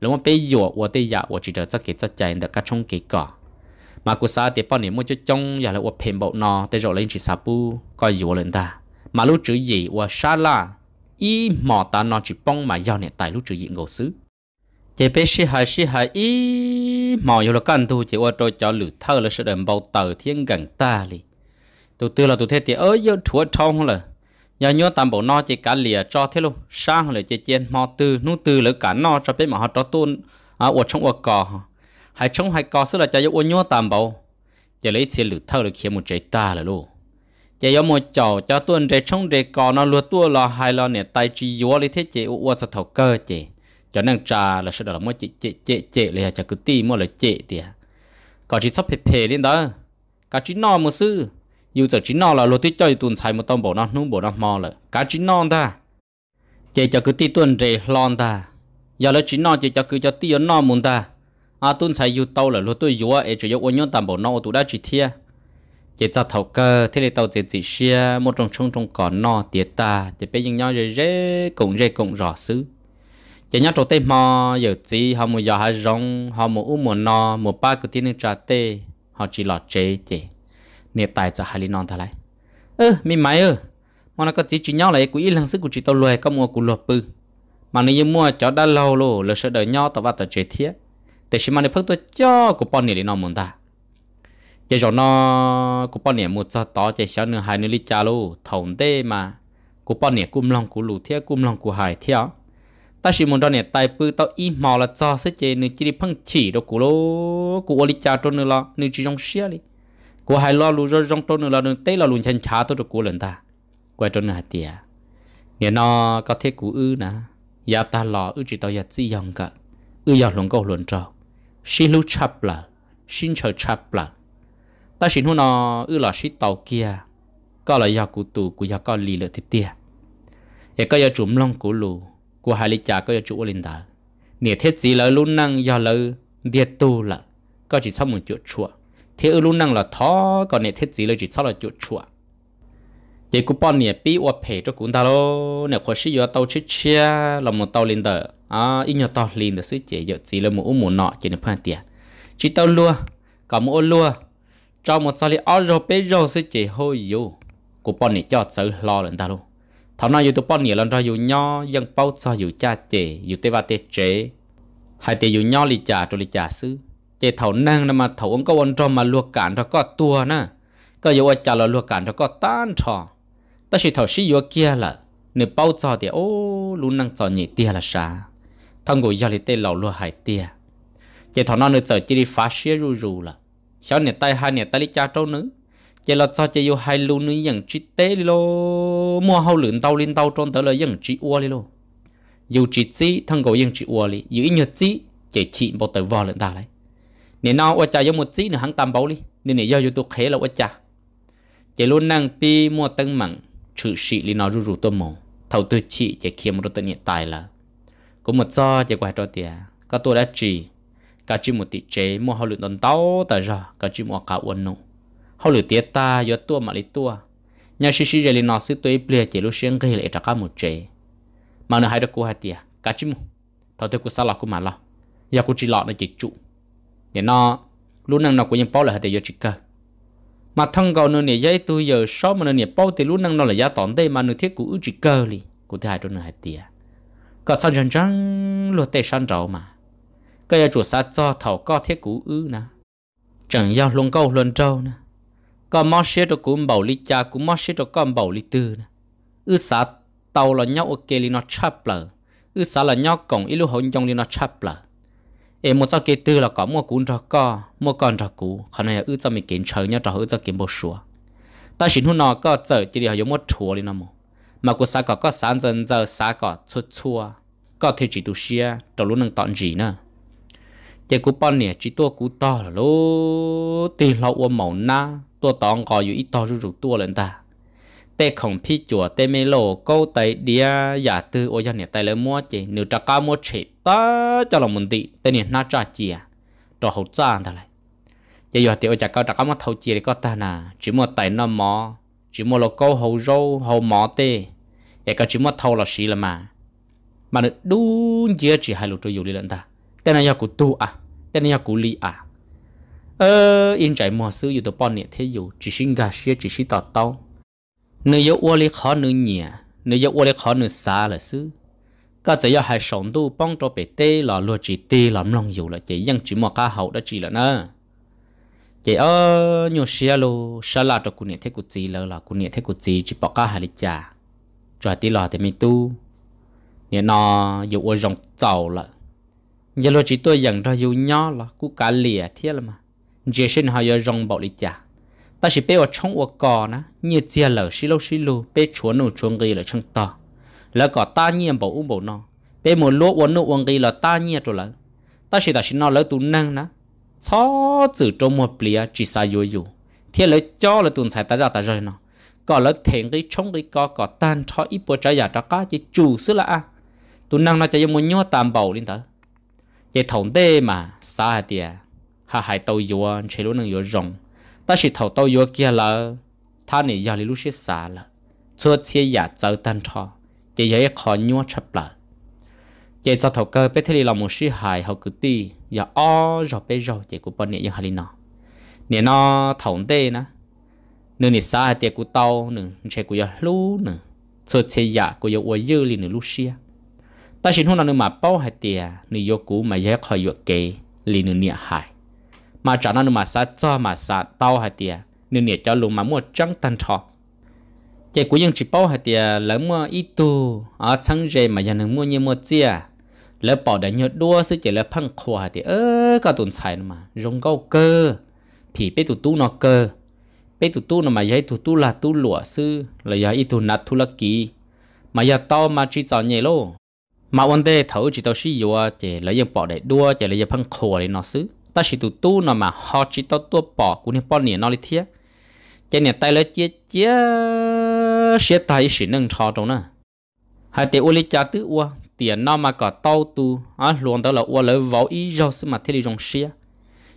là mà bé yếu và tê giả và chỉ được chắc cái chắc chạy được các chung cái cả mà cô sa thì bao này mua cho trong giả là và phèn bộ nọ tê rồi lên chỉ sa bu coi yếu lên ta mà lúc chữ gì và sa la y mò ta nó chỉ bông mà giao nè tại lúc chữ gì ngầu xứ chế bé sĩ hai sĩ hai y mò yếu là căn tu chỉ qua tôi cho lửa thơ là sự đầm bao tờ thiên gần ta li tụi tư là tụi thế thì ơi giờ thua thông là nhà nhớ tạm bộ no chỉ cả lìa cho thế luôn sang là chỉ chiên mò tư nu tư lỡ cả no cho biết mà họ cho tôn à ở trong ở cò hay trong hay cò sức là cho yêu nhớ tạm bộ chỉ lấy tiền lửa thâu được kiếm một trái ta là luôn chỉ có một chầu cho tuần để trong để cò nó lúa tua là hai lo nè tay chỉ yếu lấy thế chỉ ở ở thầu cơ chỉ cho nên trà là sẽ đó là mỗi chỉ chị chị chị là chả cứ ti mỗi là chị thì còn chỉ sắp phê phê lên đó cả chỉ no một sư dù giờ chín nó là lô tích cho tuần xài một tông bộ nó núng bộ nó mò là cá chín nó ta chỉ cho cứ tít tuần rề lon ta giờ là chín nó chỉ cho cứ cho tít ở nó muốn ta à tuần xài dù tàu là lô tôi dù ở chỉ yêu nhau tạm bộ nó tụ đã chỉ thia chỉ cho thầu cơ thế này tàu chỉ chỉ xia một trong trong trong cỏ nó tiệt ta chỉ bây giờ nhau rồi rề cùng rề cùng rõ xứ chỉ nhau trâu tê mò giờ chỉ họ mua giờ hai rong họ mua u mua no mua ba cứ tít nước trà tê họ chỉ lọt chế chỉ nè tài cho hai lý non thà lại ơ mi máy ơ mà nó có chỉ chỉ nhau lại cũng ít lần sức của chị tao lười có mua của luật bự mà nếu như mua chó đã lâu lô là sợ đợi nhau tao vào tao chế thiết để xem mà nếu phước tôi cho của bọn nè lý non muốn ta chỉ cho nó của bọn này mua cho tao chỉ sáu nửa hai nửa lít cha lô thầu tê mà của bọn này cung lòng của lụt thiết cung lòng của hải thiết ta chỉ muốn cho nè tài bự tao im mò là cho sẽ chế nửa chỉ đi phăng chỉ đâu của lô của lý cha trôn nửa lo nửa chỉ trong xe đi cô hai lo lu rồi trong trâu nữa là đừng tê là luôn chân chả tôi được cô lần ta quay trâu nữa tiề nè nó có thế cú ư nè giờ ta lo ư chỉ tao giờ chỉ dòng cả ư giờ luôn câu luôn trâu xin lu chập là xin chờ chập là ta xin hôn nó ư là xin tàu kia có là giờ cú tù cú giờ có lì lợi thiết tiề giờ có giờ chụm long cú lù cú hai lì chả có giờ chủ lên ta nè thiết gì là luôn năng giờ là điệt tu là có chỉ xong một chỗ chuột thế ở luôn năng là thó còn này thiết gì là chỉ sau là chuột chuột chỉ cú bọn nè bị ua phe cho cũng ta lo nè khó sử tàu chết chia à, là một tàu lên đờ à ít nhiều tàu lên đờ sứ chế giờ chỉ là một u một nọ chỉ nên phải tiền chỉ tàu lua cả một lua cho một sao li ở rồi bé rồi sứ chế hơi yếu cú bọn nè cho sợ lo lên ta luôn thằng nào yêu tụ bọn nè lần ra yêu nho vẫn bao cho yêu cha chế, yêu tê ba tê chế hai tê yêu nho li cha cho li cha sứ chỉ thấu năng mà thấu ông có mà luộc cản cho có tua na có dấu chả là luộc cản cho có tan trò ta chỉ thấu sĩ là nếu bao giờ thì ô luôn năng cho nhị tia là sa thằng ngồi giao lý tê lầu lúa tia chỉ thấu nó nữa giờ chỉ đi phá xía rù rù là sau này tay hai này tay đi trâu nữa chỉ là cho chỉ yêu hai luôn nữa อย่าง chỉ tê đi lô mua hậu lượn tàu lên tàu trôn tới là อย่าง chỉ ua đi lô dù chỉ chỉ thằng ngồi อย่าง chỉ ua đi dù ít nhật chỉ chỉ chỉ bao tới vò lượn ta đấy nè nó ua cha giống một tí nữa hắn tam báu đi nên nè do yo tu khé là ua cha chỉ luôn năng pi mua tăng mặn chữ sĩ li nó rủ rủ tôm mồ thầu tư chị chỉ kiếm một tận hiện tại là có một do chỉ quay cho tiền các tôi đã chỉ cả chỉ một tỷ chế mua hậu lượng đòn tàu tại chỉ mua cả uốn nụ hậu lượng tiết ta do tua mà lấy tua nhà sĩ sĩ li nó sư tôi ple chỉ lúc xuyên gây lại trả cả một chế mà nó hai đứa cô hai tiền cả chỉ mua thầu tư cô sao là cô mà lo giờ cô chỉ lọ nó chỉ trụ để nó lúc năng nó cũng nhận bảo là hạt giờ chỉ cả mà thằng gấu nó này dây tôi giờ sau mà nó này bảo thì lúc năng nó là giá tỏn đây mà nó thiết của ước chỉ cơ li của thứ hai trong này hạt tiền có sang chân chân luôn để sang trầu mà cái giờ chủ sa cho thầu có thiết của ư nè chẳng giao luôn câu luôn trâu nè còn mất xe cho cũng bảo lý cha cũng mất xe cho con bảo lý tư nè ư sa tàu là nhau ok li nó chắp lờ ư sa là nhau cổng ít lúc hậu dòng li nó chắp lờ em một cho cái tư là có mua cuốn cho co mua con cho cũ khả năng là ư cho mình kiến chờ nhau trò ư cho kiến bộ sủa ta xin hôn nó có chờ chỉ là học một chùa đi nằm mà cô xã có có sáng dần giờ xã có chua chua có thể chỉ tu sửa, trò luôn năng tọn gì nữa chỉ cú bọn nè chỉ tua cú to là lô tiền lâu uo màu na tua tòn có อยู่ ít to rủ rủ tua lên ta tê không phi chùa tê mê lô câu tay đĩa giả tư ô gia nè tay lấy mua chế nữ trà cao mua chị ta cho lòng mình tị tê nè na trà chìa trò hậu cha ta lại giờ giờ thì ô trà cao trà cao mua thâu chìa có ta nà chỉ mua tay nó mò chỉ mua lô câu hậu râu hậu mò tê giờ cao chỉ mua thâu là xí là mà mà nữ đúng dĩa chỉ hai lô trôi dù đi lên ta tê này giờ cụ tu à tê này giờ cụ li à ơ in chạy mua sư dù tụ bọn nè thế dù chỉ xin gà xí chỉ xin tọt tao nếu yêu ô lý khó nữ nhẹ nếu yêu ô lý khó nữ xa là sư, có chỉ yêu hai sống tu bông cho bể tê là lúa chỉ tê làm lòng dù là chỉ dân chỉ một cá hậu đó chỉ là nè chỉ ở nhiều xe lô xe là cho cụ nhẹ thế cụ gì là là cụ nhẹ thế cụ gì chỉ bỏ cá hai lít trà cho tí lò thì mình tu nhẹ nó yêu ô rộng tàu là giờ lúa chỉ tôi dần ra yêu nhỏ là cụ cá lìa thế là mà giờ sinh họ yêu rộng bỏ lít trà ta chỉ biết ở trong ở cỏ, na nhiệt chia lở xí lâu xí lù bé chúa nụ chúa gây là trong ta lỡ cỏ ta nhiên bảo u bảo nó bé một lúa uốn nụ uốn gây là ta nhiên rồi là ta chỉ ta chỉ nó lỡ tu năng na cho chữ trong một bìa chỉ sa yếu yếu thiệt lỡ cho lỡ tu sai ta ra ta rồi nó cỏ lỡ thèn cái trong cái cỏ cỏ tan cho ít bộ trái giả đó cá chỉ chủ xứ là à tu năng nó chỉ dùng một nhau tam bảo lên tới chỉ thòng đê mà sa tiệt hà hải tàu yếu chế luôn năng yếu rồng ta chỉ thầu tao vô kia là ta nỉ giờ lúc sẽ xả là chưa chia giả dấu tan trò chỉ dễ khó nhua chập lại chỉ cho thầu cơ bé thế là một sĩ hại hậu cứ ti giờ o rồi bé rồi chỉ của bọn nè giờ hali nó nè nó thòng tê nè nửa nè xa tiệt của tao nửa chỉ của giờ lú nửa chưa chia giả của giờ uy dư li nửa lúc xia ta chỉ hôm nào nửa mà bao hai tiệt nửa vô cũ mà dễ khỏi vô kế li nửa nè hại mà trả nó mà sa cho mà sa tao hạt tiệt, nên nhẹ cho luôn mà mua trắng tan trò chạy cuối dân chỉ bao hạt tiệt lấy mua ít tu ở sáng rề mà giờ nó mua nhiều mua chia lỡ bỏ để nhiều đua sẽ chỉ lỡ phăng khua hạt tiệt, ơ cả tuần xài mà dùng gạo cơ thì bê tụt tu nó cơ bê tụt tu nó mà giấy tụt tu là tu lụa sư là giờ ít tu nát tu là kỳ mà giờ tao mà chỉ chọn nhẹ lô mà vấn đề thấu chỉ tao sử dụng chỉ lấy dân bỏ để đua chỉ lấy dân phăng khua để nó xứ ta chỉ tụ tu nó mà họ chỉ tao tua bỏ cũng nên bỏ nè nó đi thiệt cho nên tay lấy chia chia sẽ tay chỉ nâng thọ trong nè hai tiền u lý cha tứ u tiền nó mà có tao tu à luôn đó là u lấy vào ý do sự mà thế đi trong xe,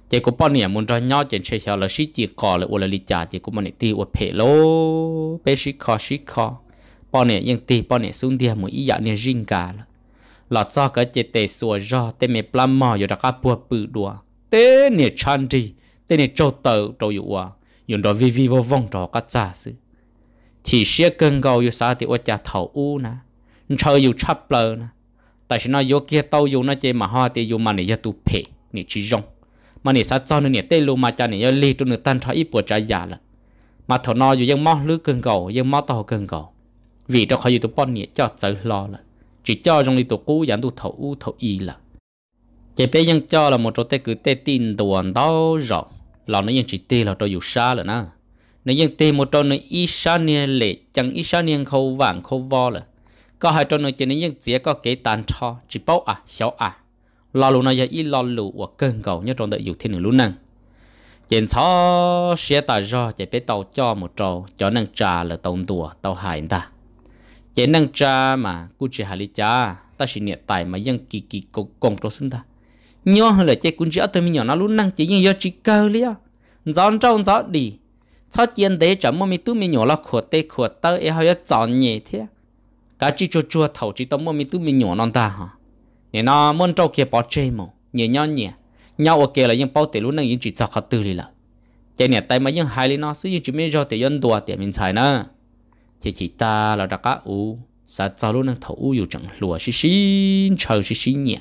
chỉ có bỏ nè muốn cho nhau chỉ chơi theo là sĩ chỉ có là u lấy lý cha chỉ có mình ti u phê lô bê sĩ khó sĩ khó bỏ nè nhưng ti bỏ nè xuống tiền mỗi ý dạng nè riêng cả là cho cái chế tệ sủa do tên mẹ plum mò rồi đặt cái bùa bự đùa tế nè chan đi tế nè cho tờ cho dụ à dùng đó vi vi vô vong trò cá cha sư. thì sẽ cần gầu dụ sao thì ở cha thầu u nè chờ dụ chắp lờ nè tại sao nó dụ kia tàu dụ nó chơi mà hoa thì dụ mà nè tu phe nè chỉ rong mà nè sao cho nè tế lu mà cha nè lê cho nè tan cho ít bữa cha già là mà thầu nó dụ dân mót lưới cần gầu dân mót tàu cần gầu vì đó khỏi dụ tụ bọn nè cho sợ lo là chỉ cho trong đi tụ cú giảm tụ thầu u thầu y là chế bé nhân cho là một chỗ tê cứ tê tin tuần đó rõ là nó nhân chỉ tê là tôi dù xa là na nó nhân tê một chỗ nó ít xa nè lệ chẳng ít xa nè khâu vàng khâu vo là có hai chỗ nó chỉ nó nhân chỉ có cái tàn cho chỉ bao à xấu à lo luôn nó giờ ít lo lù và cơn cầu nhất trong đợi dùng thiên nữ luôn năng trên xó xe ta do chế bé tàu cho một trâu cho năng trà là tàu đùa tàu hại ta chế năng trà mà cứ chỉ hại lý cha ta chỉ niệm tài mà nhân kỳ kỳ công công trâu xứng ta nhỏ hơn là chơi cũng chỉ ở tôi nhỏ nó luôn năng chỉ nhưng do chỉ cơ lia dọn trong dọn đi cho chiến đế chẳng mà mình tu mình nhỏ là khổ tê khổ tơ ấy hay dọn nhẹ thế cả chỉ cho chua thầu chỉ tông mà mình tu mình nhỏ non ta hả nên nó muốn trâu kia bỏ chơi mà nhẹ nhỏ nhẹ nhau ok là nhưng bao tiền luôn năng những chỉ cho khát tư đi là chạy nè tay mà nhưng hai lên nó sử dụng chỉ mới cho tiền dân đồ, tiền mình xài nữa chỉ chỉ ta là đặc cá u sao luôn năng thầu u dù chẳng lùa xí xí chờ xí xí nhẹ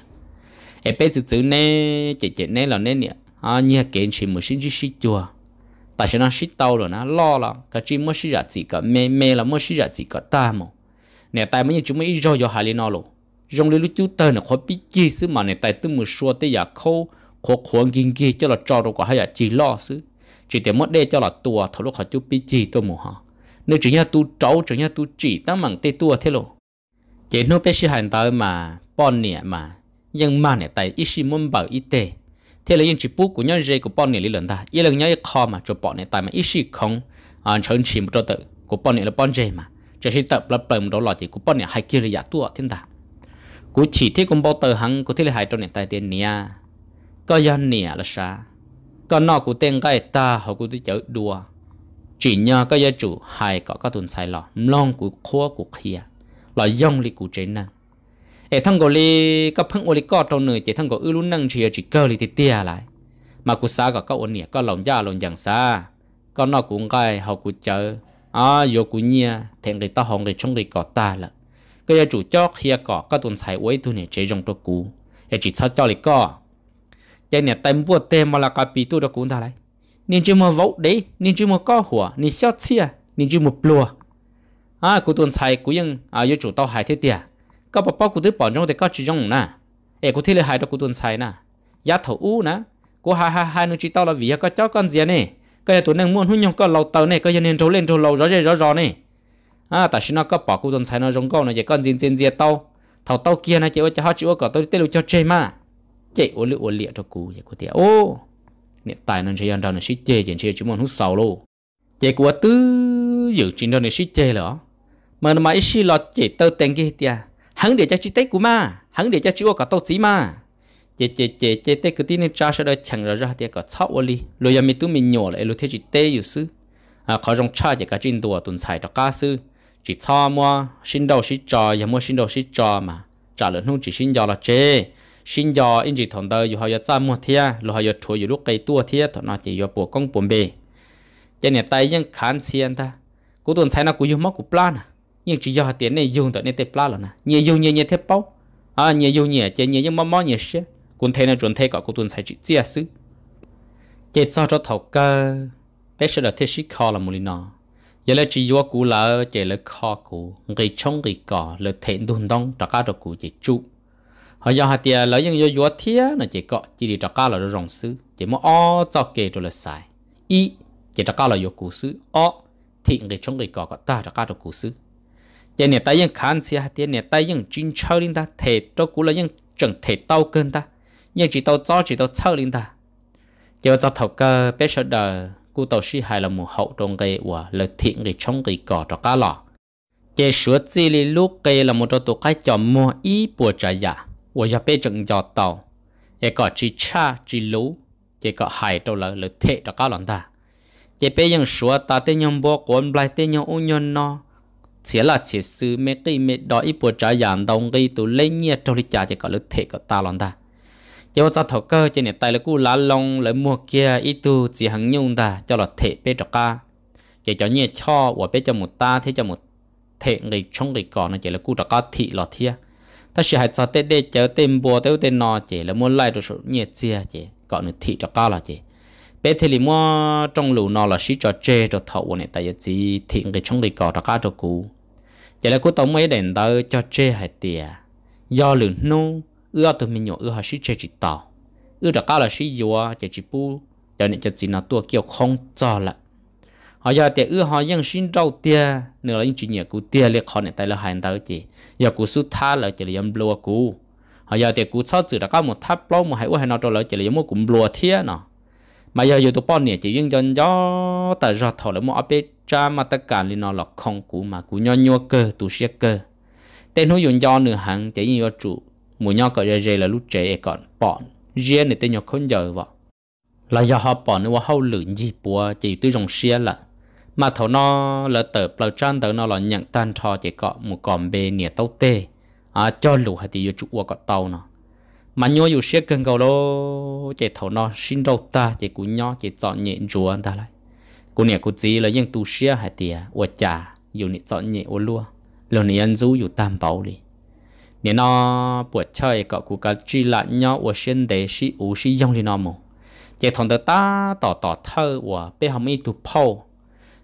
em bé chữ chữ nè chị chị nè là nè nè à nhà kiện chỉ một sinh chỉ sinh chùa tại sao nó sinh tàu rồi nó lo là cái chỉ mới sinh ra chỉ có mẹ mẹ là mới sinh ra chỉ có ta mà nè tại mấy chúng mới rồi giờ hai lên nó rồi rong lên lúc chú tơ nó khó biết chi xứ mà nè tài tôi mới xua tới giờ dạ khô, khó khó kinh kia cho là cho đâu có hay là chỉ lo xứ chỉ để mất đây cho là tua thầu lúc họ chú biết chi tôi mù họ nếu chỉ nhà tu trấu chỉ nhà tu chỉ tăng bằng tê tua thế lộ chỉ nó biết sự hành tới mà bon nè mà ยังมาเนี่ยแต่อิชิมุนเบอร์อีเตเทเลยยังจิปุกูยังเจกูป้อนเนี่ยลิลันตาอีลังยังคอมาจะป้อนเนี่ยแต่มาอิชิของอ่าเฉินชิมตัวเตอกูป้อนเนี่ยละป้อนเจมาจะใช้เตอปลาเปิมเราหลอดจีกูป้อนเนี่ยให้เกลี่ยตัวทิ้งตากูฉีที่กูป้อนเตอหังกูที่เลยหายตัวเนี่ยแต่เตียนเนี่ยก็ยันเนี่ยละซาก็นอกกูเต้นใกล้ตาเขากูที่เจอดัวจีนยาก็ยาจูหายก็ก็ตุนใส่หลอมลองกูคั่วกูเคลียหลอย่องลิกูเจนั่ง để thằng gọi li có phăng gọi trâu nửa chỉ thằng gọi ư luôn năng chỉ chỉ cơ li thì tia lại mà cú xa cả cậu nè có lòng già lòng giằng xa con nó cũng cái học cú chờ à vô cú nhia thèm cái tao hồng cái trong cái cọ ta là cái chủ cho khi cọ các tuần xài uế tu nè chế trong tôi cú chỉ sao cho li cọ cái nè tay bùa tê mà là pi tu đó cũng ta lại nên chỉ mà vỗ đấy nên chỉ mà có hùa nên xót xia nên chỉ mà plua à cú tuần xài cú nhưng à vô chủ tao hại thế tiệt ก็ปอปอกูตื้อปอนจงแต่ก็จีจงนะเอกูที่เลยหายดอกกูตุนใส่นะยาถูอู้นะกูหาหาหาหนึ่งจีเต้าละวีก็เจ้ากันเสียเนี่ยก็จะตัวนึงม้วนหุ่นยงก็เราเต้าเนี่ยก็จะเน้นโจเล่นโจเราร้อยร้อยร้อยเนี่ยอ่าแต่ฉันก็ปอกูตุนใส่นะจงก็นะจะกันเจียนเจียนเจียเต้าเท่าเต้าเกียนะเจ้าจะฮอจิวก็ตัวเตลุจะเจมาเจ้าอุลิอุลิดอกกูอย่ากูเตียโอ้เนี่ยตายนั่นใช้ยันเราเนี่ยชิเจเจนเชียจิมอนหุ่นเสาโลเจ้ากูตื้ออยู่จริงเราเนี่ยชิเจเหรอมันมาอิชิลอเจ้าเต้าเต็งกี่เตีย hắn để cho chị tết của ma hắn để cho chị ô cả tàu chí mà chế chế chế chế tết cứ tin cha sẽ đợi chẳng ra ra thì có chóc ô đi rồi giờ mình tu mình nhỏ lại rồi thế chị tết yêu sư à khó trong cha chỉ có trên đồ tuần xài cho cá sư chỉ cho mua xin đầu xin cho giờ mua xin đầu xin cho mà trả lời không chỉ xin giờ là chế xin giờ anh chỉ thằng đời rồi họ giờ mua thia rồi họ giờ chuối rồi lúc cây tua thia thằng nó chỉ giờ bùa công bùn bề cho nên tay ยัง khán xiên ta cú tuần xài nó cú yêu mắc cú plan à nhưng chỉ do hạt tiền này dùng tới nên tép la là nè nhiều dùng nhiều nhiều thép bao à nhiều dùng nhiều chơi nhiều nhưng mà mỏ nhiều xe cũng thế là chuẩn thế cả cô tuần sai chỉ chia sứ chơi cho cho thầu cơ bé sẽ là thiết sĩ khó là một lần nào giờ là chỉ do cú là chơi là kho cú người chống người cỏ là thế đun đông tất cả đồ cú chỉ chú họ do hạt tiền lấy những do do thía là chỉ cọ chỉ để tất cả là rồng sứ chỉ mua o cho kê rồi là sai y chỉ tất cả là do cú sứ o thì người chống người cỏ có ta tất cả đồ cú sứ giờ nè ta yên khán xia hạt nè ta yên chuyên chơi linh ta thể đó cũng là yên chẳng thể tao cơn ta nhưng chỉ tao cho chỉ tao chơi linh ta giờ tao thầu cơ bé sợ đời cú tàu sĩ hài là một hậu trong cái quả là thiện cái trong cái cỏ cho cá lọ giờ sửa gì li lúc cái là một tổ cái cho mua ít bữa trả giả quả giờ bé chẳng giờ tàu giờ có chỉ cha chỉ lú giờ có hài tàu là là thiện cho cá lọ ta giờ bé yên sửa ta tên nhom bò quấn lại tên nhom u nhon no chỉ là chỉ sư mấy cái mấy đó ít bữa trái giảm đồng cái tụ lấy nhẹ trong lịch trả chỉ có lực thể có ta lon ta chỉ có thầu cơ trên này tay là cú lá lông lấy mua kia ít tu chỉ hàng nhung ta cho là thể bê cho ca chỉ cho nhẹ cho và bê cho một ta thế cho một thể người trong người còn nó chỉ là cú đó có thị lọt thia ta sẽ hãy cho tên để chớ tên bùa tới tên nọ chỉ là muốn lại rồi số nhẹ chia chỉ còn được thị cho ca là chỉ bé thì lì mua trong lũ nọ là sĩ trò chơi trò thọ này tại giờ chỉ thiện cái trong người còn đó cá trò cú Chả là cô tổng mấy đèn tớ cho chơi hạt tìa Do lượng nô Ưa tụi mình nhỏ ưa họ sĩ chơi chỉ tỏ Ưa trả cao là sĩ dùa chả chỉ bu Chả nên chả chỉ nó tua kiểu không cho lạ Họ giờ tìa ưa họ dân xin rau tìa Nữa là những chuyện nhỏ cú tìa liệt khó này tại là hành tớ chỉ Giờ cú sư tha là chỉ là dân blua cú Họ giờ tìa cú sao chữ trả cao một tháp lâu Một hai ưa hai nọ rồi lỡ chả là dân mua cũng blua thía nọ Mà giờ giờ tụi bọn này chỉ dân dân gió Tại ra thảo là mua áp bếp cha mà tất cả liên nó là không cú mà cú nhau nhau cơ tu sĩ cơ tên hối dùng do nửa hàng chỉ như chủ mùa nhau cởi dây dây là lúc trẻ còn bọn riêng này tên nhau không giờ vợ là do họ bọn nữa hậu lửa gì bùa chỉ tư dòng xe là mà thầu nó là tờ bờ trang tờ nó là nhận tan trò chỉ có một con bê nè tàu tê à cho lũ hay thì vô chủ qua có tàu nó mà nhau dù xe cần cầu đó chỉ thầu nó xin đầu ta chỉ cú nhau chỉ chọn nhện rùa ta lại cô nè cô chỉ là những tu sĩ hay tiề ủa chả dù nị chọn nhẹ ủa lúa lo nị anh rú dù tam bảo đi nè nó buổi chơi cọ cụ cả chỉ là nhớ ủa xin để sĩ ủ sĩ dông đi nó mù chỉ thằng ta tỏ tỏ thơ ủa bé họ mới tu phâu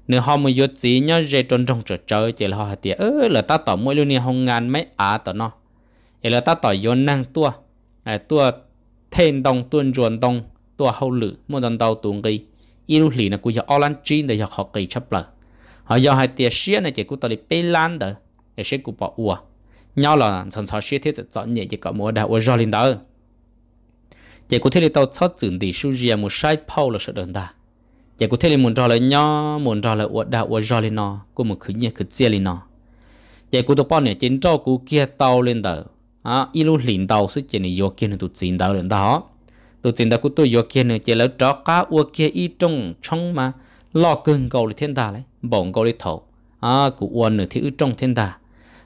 nếu họ mới vô chỉ nhớ dễ trôn trong trò chơi chỉ là họ hay tiề ơ là ta tỏ mỗi lúc nè không ngàn mấy á tỏ nó ấy là ta tỏ vô năng tua à tua thêm đông tuôn ruồn đông tua hậu lử muốn đồng đầu tuồng ghi yêu lì là cú giờ Orange trinh để giờ họ kỳ chấp lờ họ giờ hai tiền xe này chỉ cú tới đi lan đó để xe cú bỏ ua nhau là thằng sao xe thiết chọn nhẹ chỉ có mua đạo ua rồi lên đó chỉ cú thiết đi tàu chót chuyển đi su riêng một sai pau là sợ đơn đà chỉ cú thiết đi muốn rồi là nhau muốn rồi là ua đạo ua rồi lên nó cú một khứ nhẹ khứ chia lên nó chỉ cú tàu bọn này chiến trâu cú kia tàu lên đó à yêu lì tàu sẽ chỉ này vô kia nó tụt chín tàu lên đó tôi tin đã của tôi vô kia nữa chỉ là tró cá ua kia y trong trong mà lo cưng cầu đi thiên đà đấy bỏng cầu đi thổ à cụ ua nữa thì ư trong thiên đà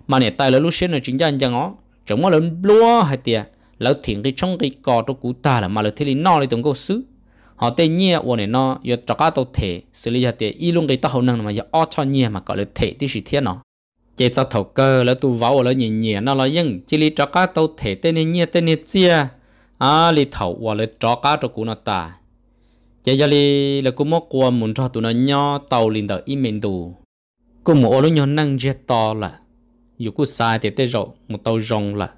mà nè tay là lúc xưa nữa chính dân chẳng ó chẳng mà lớn lúa hay tiệt lão thiện cái trong cái cò trong cụ ta là mà là thế lý no lấy tưởng câu xứ họ tên nhẹ ua này no, giờ tró cá tàu thể xử lý ra tiệt y luôn cái tao tàu năng mà giờ o cho nhẹ mà gọi là thể thì sự thiên nó chế cho thầu cơ là tu vào là nhẹ nhẹ nó là dân chỉ lý tró cá tàu thể tên nhẹ tên nhia à lì thầu hoặc là trọ cá cho cú nó ta giờ giờ lì là cú mốc qua muốn cho tụi nó nhỏ tàu liền đợi im mình đủ cú ô lúc nhỏ năng jet to là dù cú sai thì tới rồi một tàu rong là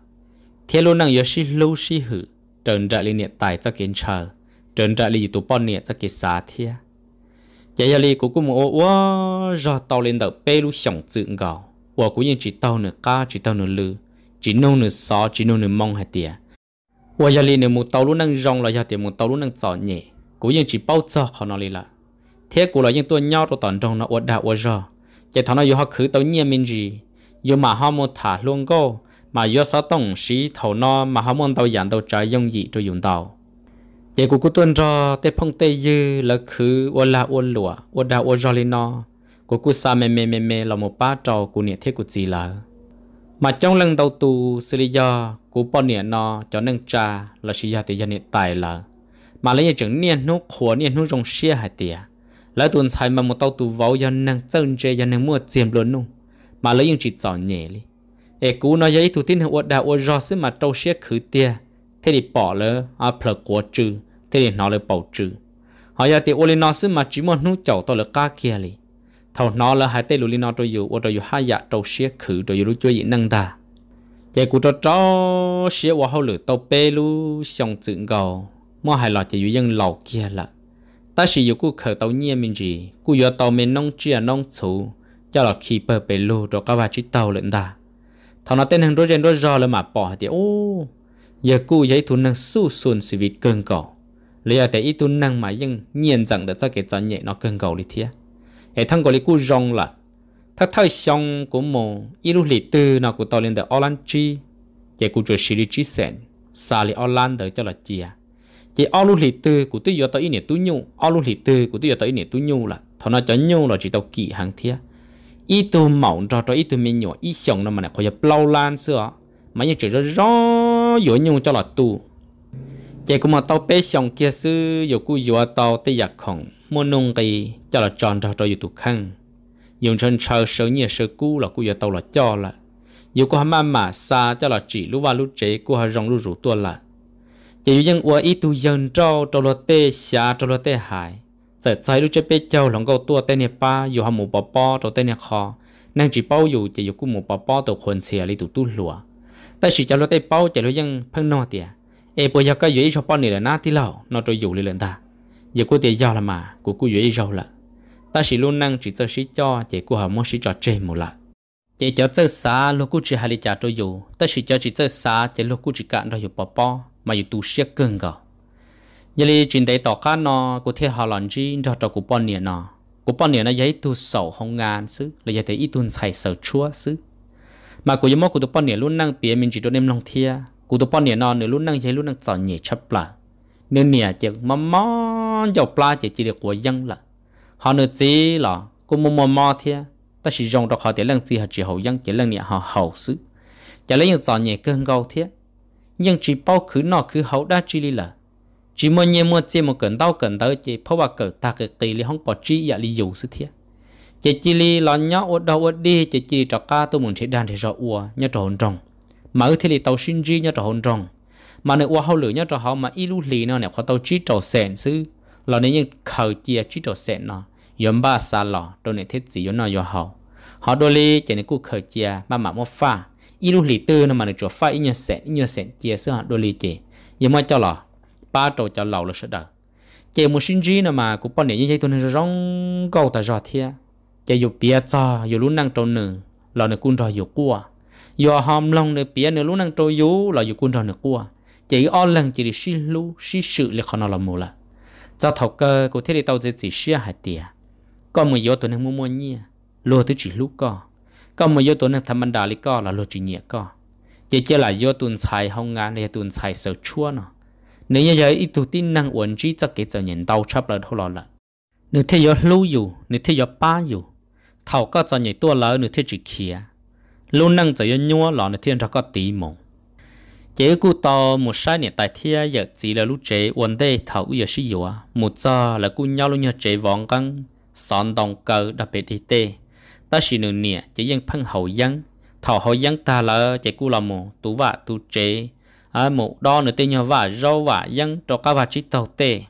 thế luôn năng giờ xí lâu xí hử trần trại lì nhiệt tài cho kiến chờ trần trại lì tụi bọn nhiệt cho kiến xa thia giờ giờ lì cú cú mua wow giờ tàu liền đợi bê lúc sống dựng gạo hoặc cú nhìn chỉ tàu nữa cá chỉ tàu nữa lư chỉ nông nữa xó chỉ nông nữa mong hay tiệt 我家里呢木道路能让了，家的木道路能造孽，古人只包造可能里了。thế của là những tôi nhau rồi tận trong nó ổn đạo ổn rồi chỉ thằng nó yêu họ khứ tao nhiên mình gì yêu mà họ muốn thả luôn cô mà yêu sao tổng sĩ thầu nó mà họ muốn tao dặn tao trái dùng gì cho dùng tao chỉ của tuân cho tê phong tê dư là khứ ổn là ổn lụa ổn đạo ổn rồi lên nó của sa mê mê mê là một ba trò của niệm thế của gì là mà trong lần đầu tu xử lý do của bọn niên nó cho nâng trà là sự do thì dân hiện tại là mà lấy những niên nút của niên nút trong xe hai tiền lấy tuần sai mà một tàu tu vào do nâng chân chơi do nâng mua tiền luôn nung, mà lấy những chỉ chọn nhẹ đi ê cú nói giấy thủ tin ở đạo ở do xứ mà trâu xe khử tia thế thì bỏ lỡ à phật của trừ thế thì nó lại bỏ trừ họ giờ thì ô lên nó xứ mà chỉ một nút chậu tôi là ca kia đi thầu nó là hai tê lùi li nó tôi dù tôi dù hai dạ trâu xía khử tôi dù lúc chơi gì năng ta chạy cụ cho cho xía qua hậu lửa tàu bê lu xong dựng gầu mua hai lọ chạy dù dân lầu kia là ta chỉ dù cụ khởi tàu nhiên mình gì cụ dù tàu mình nông chia nông chủ cho là khi bờ bê lu rồi các bà chỉ tàu lên ta thầu nó tên hàng đôi chân đôi giò là mà bỏ thì ô giờ cụ giấy thú năng su xuân sự việc cơn cầu lấy ở đây ít thú năng mà dân nhiên rằng để cho cái trò nhẹ nó cơn cầu đi thiệt hệ thống gọi là cú rong là thắc thay xong của mồ ít lúc lì tư nào của tàu lên tới Orlando chi chạy cú chơi xí đi chi sen xa lì Orlando cho là chia chỉ ao lúc lì tư của tôi giờ tới nè tôi nhu ao lúc lì tư của tôi giờ tới nè tôi nhu là thằng nó cho nhu là chỉ tàu kỳ hàng thia ít tôi mỏng cho cho ít tôi mình nhỏ ít xong nó mà này khỏi giờ lâu lan xưa mà như chỉ rõ rõ dỗ nhu cho là tu chỉ cũng mà tàu bé xong kia sư dù cú dù tàu tây giặc khổng mua nông cái cho là tròn tròn tròn dù tụ khăn dùng chân chờ sớ nhẹ sớ cú là cú dù tàu là cho là dù cú hàm mà xa cho là chỉ lúc vào lúc chế cú hà rong lúc rủ tua là chỉ dù dân ua ít tu dân trâu trâu lo tê xa trâu lo tê hải giờ trái lúc chế bé châu lòng câu tua tê nè ba dù hàm mù bò bò trâu tê nè khó nàng chỉ bao dù chỉ dù cú mù bò bò tàu khôn xìa li tụ tu lùa ta chỉ cho lo tê bao chỉ lo dân phân nọ tiệt เอปอยาก็อยู่อีชอปอนนี่แหละนะที่เรานอจะอยู่เลยเลยตาอย่ากูเตียยาวละมากูกูอยู่อีเราละตาสิลุนนั่งจิตจะสิจ่อเจกูหาโมสิจ่อเจมูละเจเจ้าเจ้าสาลูกกูจิฮาริจาตัวอยู่ตาสิเจ้าจิตเจ้าสาเจลูกกูจิกันเราอยู่ปอปอมาอยู่ตูเชียกเกิงก็ยลีจินได้ต่อข้านอกูเที่ยวฮอลันจีนเราจะกูปอนเนี่ยนอกูปอนเนี่ยนะยัยตูเสาห้องงานซื้อเลยยัยแต่อีตุนใส่เสาชั่วซื้อมากูยังมอกูตัวปอนเนี่ยรุ่นนั่งเปียมินจิตตัวเนมลงเทีย cú tụ bọn nè nó nửa lúc năng chế lúc năng sợ nhẹ chấp là nửa nè chỉ mò mò dầu pla chỉ được của dân là họ nửa chỉ là cú mò mò mò thế ta chỉ dùng được họ để lần gì họ chỉ hậu dân chỉ lần nè họ hậu xứ chỉ lấy những sợ nhẹ cơn gâu thế nhưng chỉ bao khứ nọ khứ hậu đã chỉ là chỉ mua nhẹ mua chỉ một cần đau cần đau chỉ phô bạc ta cái kỳ li không bỏ chỉ giả dạ li xứ thế chỉ chỉ li lo nhớ ở đâu ở đi chỉ chỉ trọ ca tôi muốn thấy đàn thì rõ ua nhớ trộn trồng mà ở thế này tàu sinh chi nhớ cho hồn rong mà nếu qua hậu lửa nhớ cho họ mà ilu lì nó này khó tàu chi trò sẹn sư là nếu như khởi chia chi trò sẹn nó yếm ba xa lò đồ này thiết gì yếm nó yếm hậu họ đôi lì chỉ nên cú khởi chia mà mà mua pha ilu lì tư nó mà nếu chỗ pha ít nhớ sẹn ít nhớ sẹn chia sư họ đôi lì chỉ yếm mà cho lò ba trò cho lầu là sợ đời chỉ một sinh chi nó mà cũng bao nhiêu như thế tôi nên rong câu ta rõ thia chỉ dục bia cho dục lúc năng trâu nữ lò này cũng rồi dục cua do hòm lòng nữa bia nữa lúc năng trôi yếu là dù quân rồi nữa cua chỉ o lần chỉ để xí lu xí sự là khó là mù là cho thầu cơ của thể để tàu sẽ chỉ xia à hạt tiề. còn một yếu tố năng mua mua nhia lô thứ chỉ lúc co còn một yếu tố năng tham ăn đà lý co là lô chỉ nhẹ co chỉ chỉ là yếu tuần xài hông ngán này tuần xài sợ chua nó nếu như vậy ít tu tin năng uẩn trí cho cái giờ nhận đau chấp là thôi là lại nếu thế yếu lưu yếu nếu thế yếu ba yếu thầu cơ cho nhảy tua lỡ nếu thế chỉ kia luôn nâng dậy nhua lọ này thiên ra có tí mộng chế cụ to một sai niệm tại thiên giờ chỉ là lúc chế ổn đây thảo giờ sử dụng một giờ là cụ nhau luôn nhau chế vòng căng sòn đồng cờ đặc biệt đi tê ta chỉ nửa nè chế dân phân hậu dân thảo hậu dân ta là chế cụ làm mồ tú vạ tú chế à mồ đo nửa tê nhau vạ rau vạ dân cho các vạ chỉ tàu tê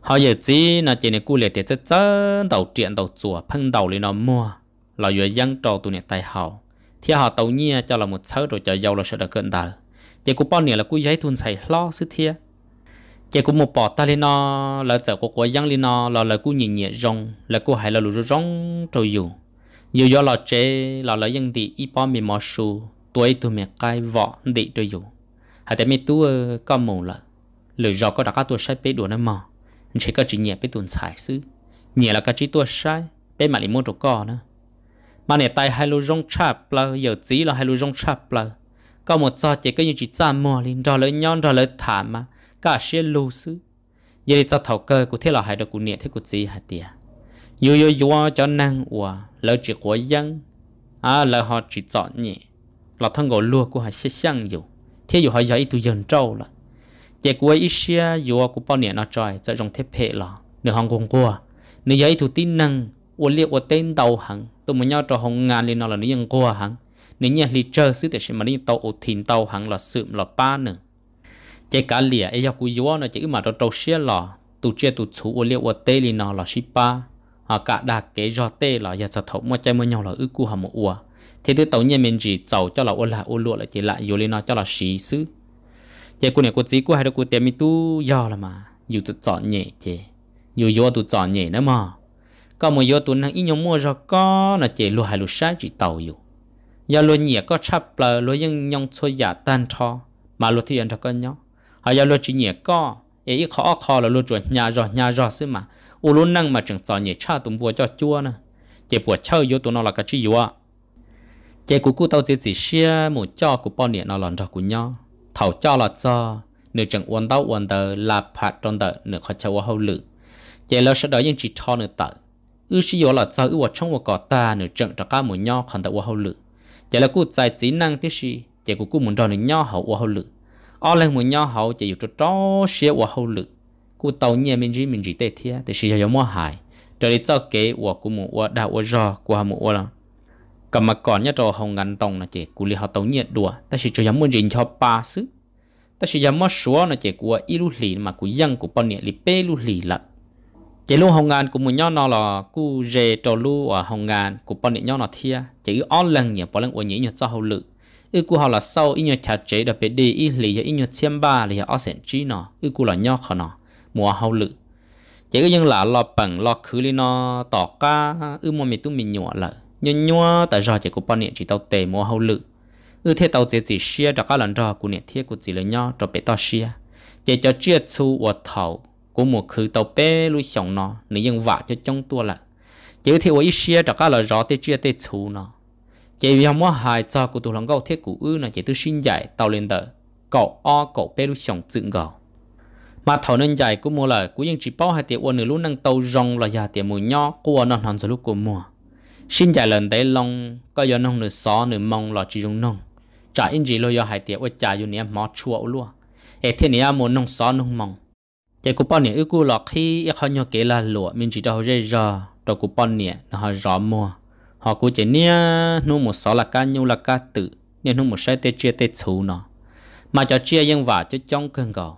họ giờ chỉ là chế này cụ liệt tiệt chết chất đầu chuyện đầu chùa phân đầu lên nó mua là vừa dân cho tụ niệm tài hậu thì họ tàu nhia cho là một sớ rồi chờ dầu là sợ được cận tờ chị cũng bao nhiêu là cúi giấy thun xài lo sức thia chị cũng một bỏ ta lên nó là sợ của của dân lên nó là là cú nhìn nhẹ rong là cú hay là lù rong trôi dù dù do là chế là là dân thì ít bao mì mò su tuổi tuổi mẹ cai vọ đi trôi dù hay tại mẹ tu có mù là lười rò có đặt các tuổi sai bế đùa nó mò chỉ có chỉ nhẹ bế tuần xài xứ nhẹ là cái chỉ tuổi sai bế mà lại mua đồ co nữa mà nè tay hai lối rong chạp là giờ chỉ là hai lối rong chạp là có một giờ chỉ cái như chỉ cha mò lên rồi lấy nhon rồi lấy thảm mà cả xe lô xứ giờ thì cho thầu cơ của thế là hai được của nè thế của gì hả tia yo yo yo cho năng ủa lỡ chỉ của dân à lỡ họ chỉ chọn nhỉ là thằng gỗ lúa của họ sẽ sang dù thế dù họ giấy tụi dân trâu là chỉ của ít xe dù của bao nè nó trời sẽ trong thế hệ là nửa hàng cùng của nửa giấy tụi tin năng ủa liệu ủa tên đầu hàng tôi muốn nhau trò hồng ngàn lên nó là nó yên qua hẳn nếu như lì chơi xứ để xem mà đi tàu ổ thìn tàu hẳn là sự là ba nữa chạy cả lìa ấy do cú gió nó chỉ mà trò trâu xe lò tụ chơi tụ chú ô liệu ô tê lên nó là ship ba họ cả đa kế do tê là giờ sợ thấu mà chơi mà nhau là ư cú hầm ua thế tôi tàu nhà mình chỉ tàu cho là ô là ô lụa là chỉ lại vô lên nó cho là xí xứ chạy cú này cú chỉ cú hay đâu cú tiệm mi tu do là mà dù tự chọn nhẹ chè dù do tụ chọn nhẹ nữa mà có một yếu tố năng ít nhóm mua cho có là chỉ lùa hai lùa sát chỉ tàu yếu, giờ lùa nhẹ có chắp lờ lùa nhưng nhông xôi giả tan cho mà lùa thì ăn cho con nhau hay giờ lùa chỉ nhẹ có ấy ít khó khó là lùa chuẩn nhà rõ nhà rõ xí mà u lùa năng mà chẳng sợ nhẹ cha tụng vua cho chua nè chỉ bùa chơi yếu tố nó là cái chi yếu à chỉ cú cú tàu chỉ chỉ xia một cho cú bao nhẹ nó lần cho cú nhau thầu cho là cho nửa chẳng uốn tàu uốn tờ là phạt tròn tờ nửa khó chơi hoa hậu lự chỉ lỡ sau đó những chỉ cho nửa tờ ư sĩ yếu là sao ư ở trong một cỏ ta nửa trận cho cá một nho còn tại hậu lử, chỉ là cụ dài trí năng tí sĩ chỉ của cụ muốn đòi nửa nho hậu hậu lử, ở lên một nho hậu chỉ cho cho xe hậu lử, cụ tàu nhẹ mình gì mình gì tệ thia thì sĩ yếu mua hài, trở đi cho kế của cụ muốn của đạo của giò của một là cầm mà còn nhớ trò hồng ngắn tông là chỉ cụ li họ tàu nhẹ đùa ta chỉ cho dám muốn gì cho ba xứ ta chỉ dám mua số là chỉ của ilu lì mà cụ dân của bao nhẹ li pe lu lì lận chỉ lu hồng ngàn của mình nhau nó là cu dê trò lu ở hồng ngàn của bọn nhị nhau nó thia chỉ on lần nhiều bọn lần của nhị nhiều cho hậu lự ư cu họ là sau ít nhiều chả chế đặc biệt đi ít lì ít nhiều xem ba lì ở sen chi nó ư cu là nhau khó nó mùa hậu lự chỉ có những là lo bằng lo khứ li nó tỏ ca ư mua mình tu mình nhọ lợ nhọ nhọ tại do chỉ của bọn nhị chỉ tàu tề mùa hậu lự ư thế tàu chỉ chỉ xia đặc cả lần đó của nhị thiết của chỉ là nhau đặc biệt tao xia chỉ cho chia chu và thầu của một khứ tàu bê lui sống nó nếu dân vạ cho trong tua là chỉ thấy ôi xe trả cả là rõ tê chia tới chú nó chỉ vì không có hại cho của tôi làm gấu thiết của ư là chỉ tôi xin dạy tàu lên đỡ cậu o cậu bê lui sống dựng gầu mà thảo nên dạy của mua lời của dân chỉ bao hai tiền uôn nửa lúc năng tàu rong là già tiền mùi nho của nó hòn rồi lúc của mua xin dạy lần đấy long có do nông nửa xó nửa mong là chỉ dùng nông trả in gì lo do hai tiền uất trả dù niệm mò chua luôn ế thế niệm muốn nông xó nông mong chạy cú bọn nè ước cú lọt khi ít khó nhau kể là lụa mình chỉ cho họ dây dò cho cú bọn nè nó họ rõ mua họ cú chạy nia nu một số là ca nhau là ca tự nên nu một sai tê chia tê chú nó mà cho chia yên vả cho trong cơn gò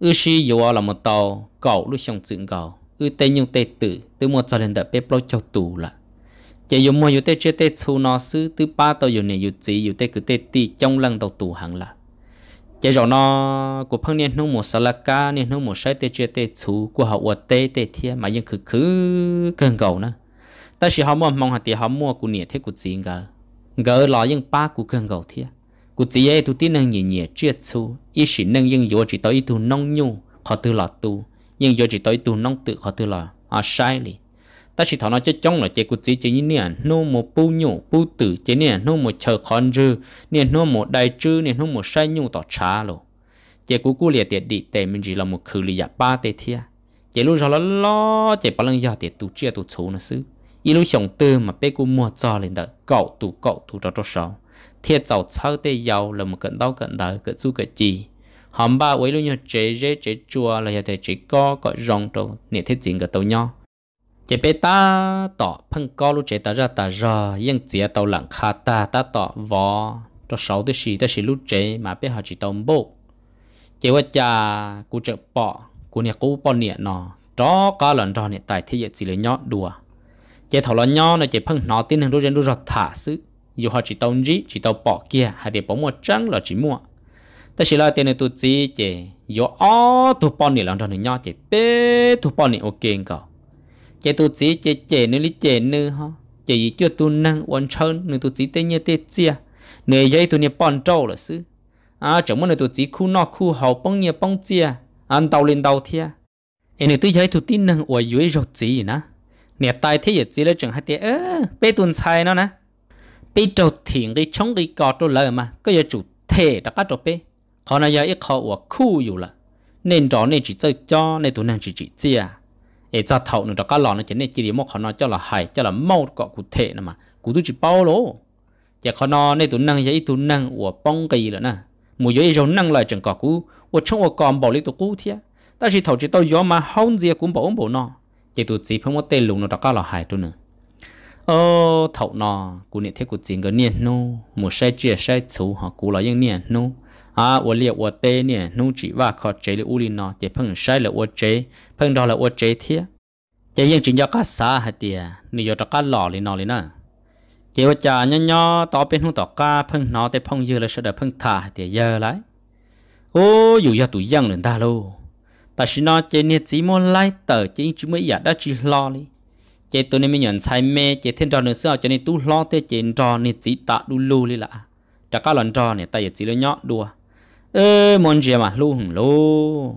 ư si yếu là một tàu cậu lúc xong dựng gò ư tê nhưng tê tự từ mùa giờ lên đợi bếp lâu cho tù là chạy yếu mua yếu tê chia tê chú nó sư từ ba tàu yếu nè yếu chỉ yếu tê cứ tê tì trong lăng đầu tù hẳn là chế rồi nó của phong niên nông một salaka niên nông một sai tê chia tê chú của họ ở tê tê thiên mà vẫn cứ cứ cần cầu nữa ta chỉ họ mua mong họ tiền họ mua của nhiệt thế của gì ngờ ngờ lo dân ba của cần cầu thiên của gì ấy tụi tin năng nhiệt nhiệt chia chú ít chỉ năng dân vô chỉ tới tụi nông nhu họ tự lo tu nhưng vô chỉ tới tụi nông tự họ tự lo à sai liền ta chỉ thảo nó chết chống là chế cụt gì chế như nè nô một bu nhụ bu tử chế nè nô một chờ con rư nè nô một đại trư nè nô một sai nhụ tỏ trá lô chế cú cú liệt tiệt đi tệ mình chỉ là một khử lý giả dạ ba tệ thia chế lúc rồi lo chế bao lần giờ tiệt tu chia tu số nó xứ ý lúc chồng tư mà bé cú mua cho lên đợi cậu tu cậu tu cho cho sáu thiệt giàu sau tê giàu là một cận đau cận đời cận du cận chi hôm ba ấy lúc nhớ chế chế chế chua là giờ thể chế co cọ rong trâu nè thiết gì cả tàu nhau chế bé ta tỏ phân co lu chế ta ra ta ra yên chế tàu lặng khá ta ta tỏ vò cho sáu thứ gì thứ gì lu chế mà bé họ chỉ tàu bộ chế vật cha cụ trợ bỏ cụ nhà cụ bỏ nhẹ nọ, đó có lần trò nhẹ tại thế giới chỉ là nhỏ đùa chế thảo là nhỏ nó chế phân nó tin hàng đôi chân đôi giọt thả sự dù họ chỉ tàu gì chỉ tàu bỏ kia hay để bỏ mua trắng là chỉ mua ta chỉ là tiền này tu chi chế dù ó tu bỏ nhẹ lần trò nhẹ nhỏ chế bé tu bỏ nhẹ ok cả chế tu sĩ chế chế nữ lý chế nữ ha chế gì chưa tu năng quan chân nữ tu sĩ tê nhớ tê chia nữ dây tu nhớ bòn trâu là sư à chẳng muốn nữ tu sĩ khu nọ khu hậu bông nhớ bông chia ăn tàu lên tàu thia em nữ tu dây tu tin năng ở dưới rốt gì na nè tai thế giờ chỉ là chẳng hay tê ơ bê tuần sai nó nè bê trâu thiện cái chống cái cọ trâu lờ mà có giờ chủ thể đã cắt trâu bê còn là giờ ít khó ở khu rồi là nên rõ nên chỉ chơi cho nên tu năng chỉ chỉ chia ấy ra thầu nữa các lò nó chỉ nên chỉ điểm một khó nó cho là hay cho là mau cọ cụ thể nữa mà cụ tôi chỉ bao lố chỉ khó nó nên tôi năng vậy tôi năng của bông kỳ nữa nè mùi gió gió năng lại chẳng cọ cụ của trong của còn bảo lý tôi cụ thiệt ta chỉ thầu chỉ tao gió mà hông gì cũng bảo bảo nó chỉ tôi chỉ phải một tên lùng nó các lò hay tôi nữa ô thầu cụ niệm thế cụ chỉ gần niệm nô một sai chia sai xấu họ cụ là những niệm nô à ủa liệu ủa tê nè nung chỉ và khó chế là u lì nó chỉ phăng sai là ủa chế phăng đó là ủa chế thiệt chế yên chính cho cá xa hả tiệt nị do cá lọ lì nọ, lì nè chế ủa chả nhó nhó tao bên hông tao cá phăng nọ tê phăng dưa là sao để phăng thả hả tiệt dơ lại ô dù do tụi dân lên ta luôn ta chỉ nọ chế nè chỉ muốn lái tờ chế chỉ mới giả đã chỉ lo lì chế tụi nên mình nhận sai mê chế thiên trò nữa sao chế nên tu lo tê chế trò nè chỉ tạ đu lù lì lạ đã cá lần trò nè ta giờ chỉ là nhỏ đùa ê món mà lu hùng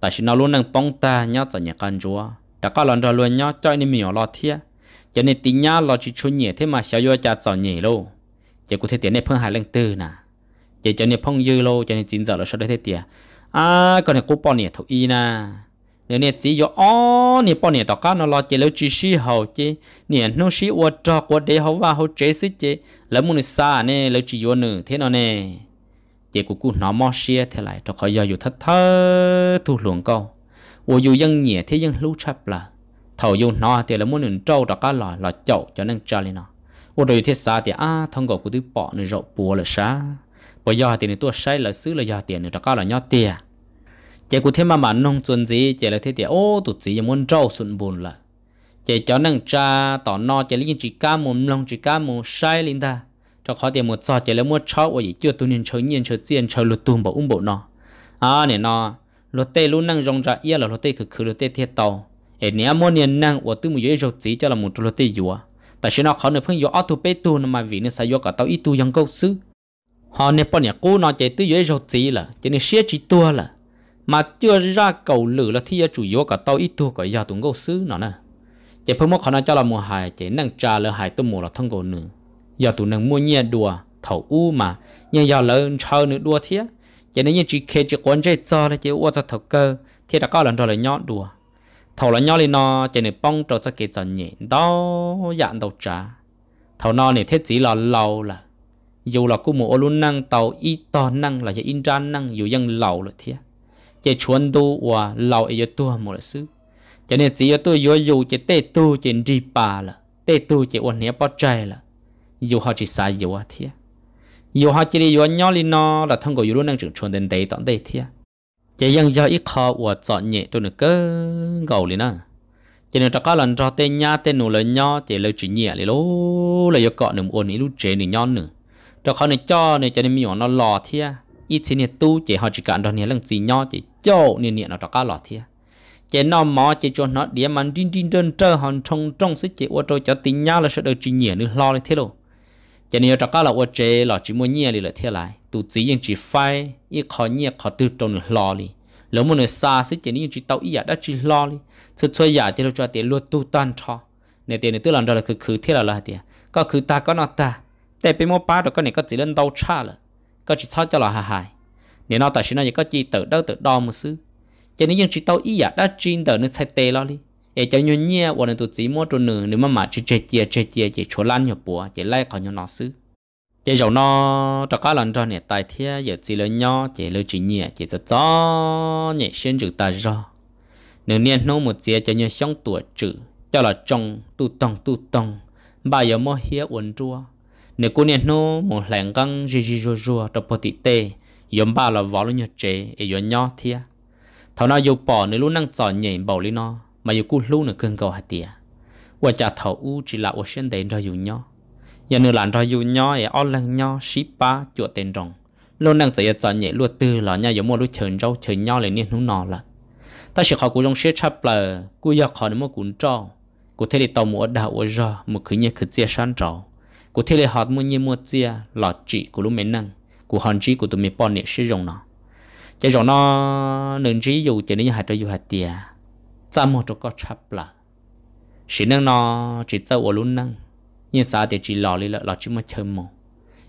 tại sao nó luôn đang bong ta nhớ cho nhà con chúa đã lần rồi luôn nhớ cho nên mình lo thiệt cho nên tí nhá lo chỉ chú nhẹ thế mà sao vô cha cho nhẹ luôn chỉ có thể tiền này phương hai lần tư nè chỉ cho nên phong dư lô cho nên chín giờ là sao đấy tiền à còn này cô bỏ nhẹ thấu y nè nếu nè chỉ vô ó nè bỏ nhẹ tao cá nó lo chỉ lâu chỉ xí hậu chứ nè nó xí uất trọ uất để hậu và hậu chế xí chứ lỡ muốn xa nè lâu chỉ vô nửa thế nào nè chị của cô nó mò xia thế lại cho khỏi giờ dù thất thơ thu luồng câu ủa dù dân nhẹ thế dân lú chập là thầu dù nó thì là muốn nướng trâu đó cá lò lò chậu cho nên cho lên nó ủa rồi thế xa thì à thông cổ của thứ bỏ nên rộ bùa là xa bỏ giờ thì này tôi say là xứ là giờ tiền này đó cá là nhót tiền chị của thế mà mà nông chuẩn gì chị là thế thì ô tụt gì muốn trâu sụn buồn là chị cho nên cha tỏ no chị liên chỉ cá muốn lòng chỉ cá muốn say lên ta cho khó tiền một sọ chỉ lấy một chó và gì chưa tu niên chơi nhiên chơi tiền chơi lụt tuôn bảo ung bộ nó à nè nó lụt tê luôn năng rong ra yên là lụt tê cực cực lụt tê thiệt tàu ở nhà mua niên năng và tư một dưới rau chỉ cho là một lụt tê dùa tại sao nó khó nữa phương dùa ở tu bê tu mà vì nó sai dùa cả tàu ít tu dòng câu sư họ nè bọn nhà cô nó chạy tư dưới rau chỉ là chỉ nên xé chỉ tua là mà chưa ra cầu lử là thi chủ yếu cả tàu ít tu cả giờ tuần câu sư nó nè chỉ phương mất khó nó cho là mùa hải chỉ năng trà lỡ hải tu mùa là thông cầu nữa giờ tụi nâng mua nhẹ đùa thầu u mà nhẹ giờ lớn chờ nữa đùa thế cho nên như chỉ kê chỉ quan chơi cho là chỉ uo cho thầu cơ thế đã có lần rồi là nhỏ đùa thầu là nhỏ lên nó cho nên bong trâu cho kê cho nhẹ đó dạng đầu trả thầu nó này thế chỉ là lâu là dù là cô mua luôn năng tàu ít to năng là chỉ in ra năng dù dân lâu là thế chỉ chuẩn đủ và lâu ấy tua một sự cho nên chỉ tôi vô dù chỉ tê tu chỉ đi bà là tê tu chỉ uốn nhẹ bao trai là dù họ chỉ sai dù thế dù họ chỉ đi dù nhỏ lên nó là thông qua dù luôn đang trưởng chuẩn đến đây tận đây thế chỉ dân do ít khó của chọn nhẹ tôi được cơ gầu lên à chỉ nên cho các lần cho tên nhá tên nụ lời nhỏ chỉ lời chỉ nhẹ lên lố lời yêu cọ nụ ồn ít lúc chế nụ nhỏ nữa cho khó này cho này cho nên mình nó lò thế ít xin nhiệt tu chỉ họ chỉ cạn đó nhẹ lần gì nhỏ chỉ cho nên nhẹ nó cho các lò thế chỉ nó mò chỉ cho nó địa mà đinh đinh đơn trơ hòn trong trong sẽ chỉ ô tô cho tin nhá là sẽ được chỉ nhẹ nữa lo lên thế rồi cho nên cho các là ô chế là chỉ muốn nhẹ đi là thế lại tụ chỉ những chỉ phai ý khó nhẹ khó tự trong lo đi nếu muốn xa xí chỉ nên chỉ tàu ý đã chỉ lo đi sự chơi giả cho cho tiền luôn tu toàn cho nên tiền này tức là đó là cứ cứ thế là là tiền có cứ ta có nó đi để cho nhau nhia bọn này tụi chỉ mua cho nữ nếu mà mà chỉ chơi chia chơi chia chỉ chỗ lan nhiều bùa chỉ lấy khỏi nhau nó xứ chỉ dầu nó cho các lần này tài thế giờ chỉ lấy nhau chỉ lấy chỉ nhia chỉ cho cho nhẹ xuyên chữ ta ra nếu niên nô một chia cho nhau xong tuổi chữ cho là trong tu tông tu tông bà giờ mua hia uốn chua nếu cô niên nô một lẻn căng rì rì rùa rùa trong bờ tị tê yếm bà là võ luôn nhật chế để yếm nhau thế thằng nào yêu bỏ nếu lúc năng giỏi nhảy bảo lý nó mà dù cú lu nữa cần cầu hạt tiệt và trả thầu u chỉ là ước xin đến rồi dù nhỏ giờ nữa là rồi dù nhỏ ở ở lăng nhỏ ship ba chuột tên rồng luôn đang chạy chạy nhẹ luôn tư là nhà giống một lúc chờn rau chờn nhỏ lên nên hú nọ là ta sẽ khó cú trong xe chắp là cú giờ khó đến một cuốn trò cú thế thì tàu mua đào ở giờ một cứ nhẹ cứ chia san trò cú thế thì học mua nhẹ mua chia lọ chỉ cú lúc mấy năng cú hòn chỉ cú tụi mình bỏ nhẹ sử dụng nó chỉ dùng nó nên chỉ dù chỉ đến nhà hạt rồi dù hạt tiền cha một chỗ có chập là chỉ năng nó chỉ cho ở luôn năng nhưng sao thì chỉ lò đi là chỉ một chấm một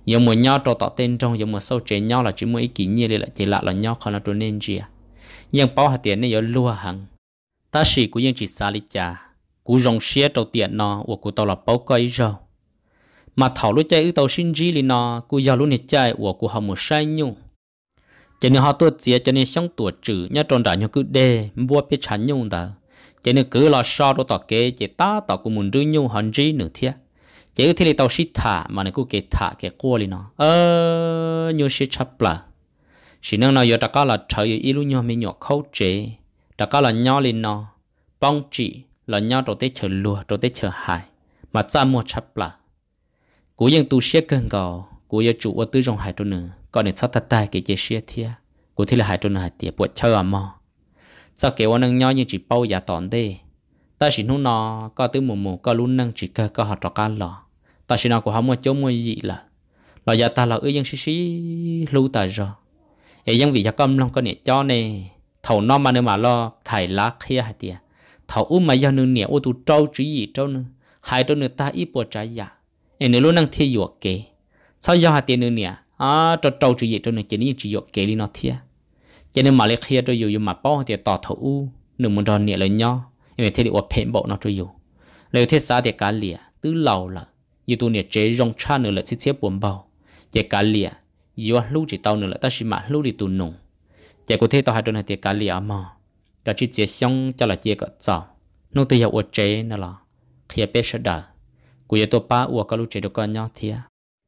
giờ một nhau trò tọt trong giờ một sâu chế nhau là chỉ một ý kiến như là chỉ lạ là nhau còn là đồ nên gì à nhưng bao hạt tiền này giờ lúa hàng ta chỉ cũng nhưng chỉ xa đi cha cú rong xe trâu tiền nó của cú là bao cây rồi mà thảo lúc chơi tao xin gì li nó cú giờ luôn hết chơi của cú học một sai nhung chỉ nên họ tôi chia chỉ nên sống tuổi chữ nhớ trọn đại nhau cứ đê mua phía chán nhau đó chỉ nên cứ lo so đồ tỏ kế chỉ ta tỏ của muốn rưỡi nhau hòn gì nửa thế chỉ cái thì tao xịt thả mà này cứ kế thả kế cua đi nó ờ nhau xịt chập là chỉ nên nói giờ ta có là trời yêu yêu nhau mình nhỏ khâu chế ta có là nhau lên nó bong chỉ là nhau đồ tết chờ lùa đồ tết chờ hại mà cha mua chập là cú dân tu sẽ cơn cầu กูจะจุว่าตื้อจงหายตัวหนึ่งก่อนเนี่ยชอบตาตายเกจเชียเทียกูที่ละหายตัวหนึ่งหายเตียปวดเชื่อมอเจ้าเกว่านังย่อยังจีเป้าอย่าตอนเด้แต่สินุนอก็ตื้อหมู่หมู่ก็ลุ้นนังจีเกก็หัดตอกันหล่อแต่สินอกูหามัวเจ้ามัวยีละเราอย่าตาเราเอ้ยยังชิชิรู้แต่จอเอ้ยังวิยากรรมลองก็เนี่ยจ้อเนี่ยเท่านอมาเนื้อมาล่อไข่ลักเฮียหายเตียเท่าอุ้มมายานึงเนี่ยโอ้ตูเจ้าจีเจ้านึงหายตัวหนึ่งตาอีปวดใจยาเอ็นเนื้อรู้นังเทียหยวกเก sau giờ hạt tiền nữa nè à trâu trâu chủ gì trâu nữa chỉ những chỉ dục kể đi nó thia cho nên mà lấy khía trâu dù mà bỏ thì tỏ thủ nửa muốn đòn nè là lên nhưng mà thế thì ủa phèn bộ nó trâu dù lấy thế sao thì cá lìa từ lâu là như tôi nè chế rong cha nữa là xí xếp buồn bao chế cá lìa dù à lúc chỉ tao nữa là ta chỉ mà lúc thì tôi nùng chế có thể tao hai đôi này thì cá lìa mà đó chỉ chế xong cho là chế cả chào nó tôi hiểu ủa chế nữa là khi bé sợ đời của tôi ba uổng các lúc chế được con nhau thia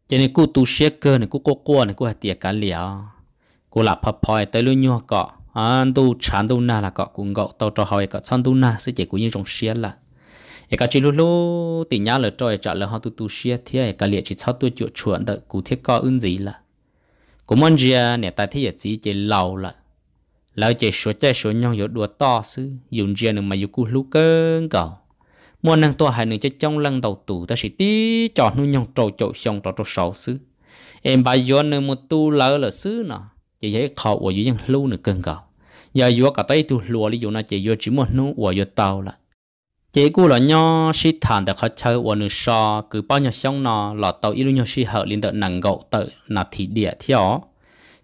cho nên cô tu xe cơ này cô cô cô này cô hạt tiệt cả liều, cô lập phật phơi tới luôn nhau cọ anh à, tu chán tu na là cọ cũng gọ tao trò hỏi cọ chán tu na sẽ chỉ cũng như trong xe là cái cái chỉ lúc lúc tỉnh nhá là trời trả lời họ tu tu xe thì à, cái liệt chỉ sau tu chuột chuột đợi cụ thiết co ứng gì là cô muốn gì nè ta thấy gì chỉ lâu là lâu chỉ số chơi số nhau yếu đùa to sư dùng gì à, nữa mà yêu cụ lúc cơn cọ mua năng tua hai nửa cho trong lần đầu tù ta sẽ tí chọn nuôi nhông trầu chậu xong trầu trầu sáu xứ em bà yo nửa một tu lỡ là xứ nọ chỉ thấy khẩu của dưới dân lưu nữa cần gạo giờ yo cả tay tu lùa lý dụ na chỉ yo chỉ một nụ của yo tàu là chỉ cú là nho sĩ thản đã khó chơi của nửa so cứ bao nhiêu xong nọ là tàu ít nho sĩ hở liên tự nặng gậu tự nạp thị địa theo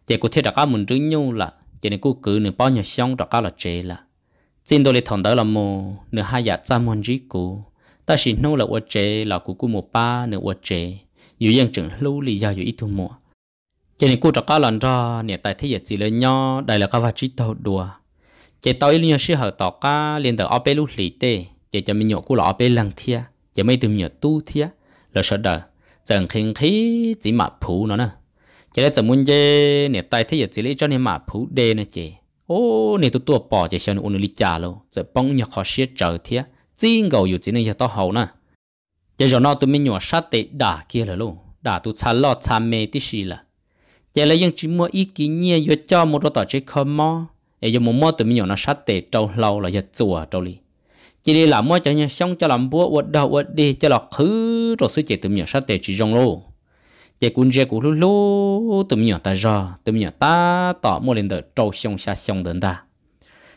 chỉ cú thiết đặt các mình trứng nhau là chỉ nên cú cứ nửa bao nhiêu xong đặt các là chế là xin tôi lấy thằng đó là mồ nửa hai giả dạ ra môn trí cũ ta chỉ nô là uất chế là cũ cũ một ba nửa uất chế dù dân trưởng lưu lý do dù ít thu mùa cho nên cô trọ cá lần ra nè tại thế giới chỉ lớn nhỏ đây là các vật trí tàu đùa chế tàu ít nhiều sự hợp tỏ cá liền tờ ôp lúc lì tê chế cho mình nhổ cô là ôp lăng thia chế mấy tìm nhổ tu thia là sợ đời chẳng khiến khí chỉ mà phù nó nè chế là chẳng muốn dê nè tại thế giới chỉ lấy cho nên mà phù đê nè chế ô nè tụ bỏ chạy xe nó uống lịch luôn rồi bông nhạc khó xếp trở thế riêng gầu dù chỉ nên cho tao hậu nè chạy rồi nó tụi mình nhỏ sát tệ đả kia là luôn đả tụi xa lo xa mê tí xì là chạy là dân chỉ mua ý kiến nhẹ vừa cho một đôi tỏ chơi khơ mò để mua tụi mình nhỏ nó sát tệ trâu lâu là giờ chùa trâu li chỉ đi làm mua cho nhà xong cho làm búa uất đầu uất đi cho lọc khứ rồi suy chạy tụi mình nhỏ sát tệ chỉ rong luôn chỉ cũng dễ cũng lú lúc tụm nhỏ ta rò tụm nhỏ ta tỏ mua lên được trâu xong xa xong đến ta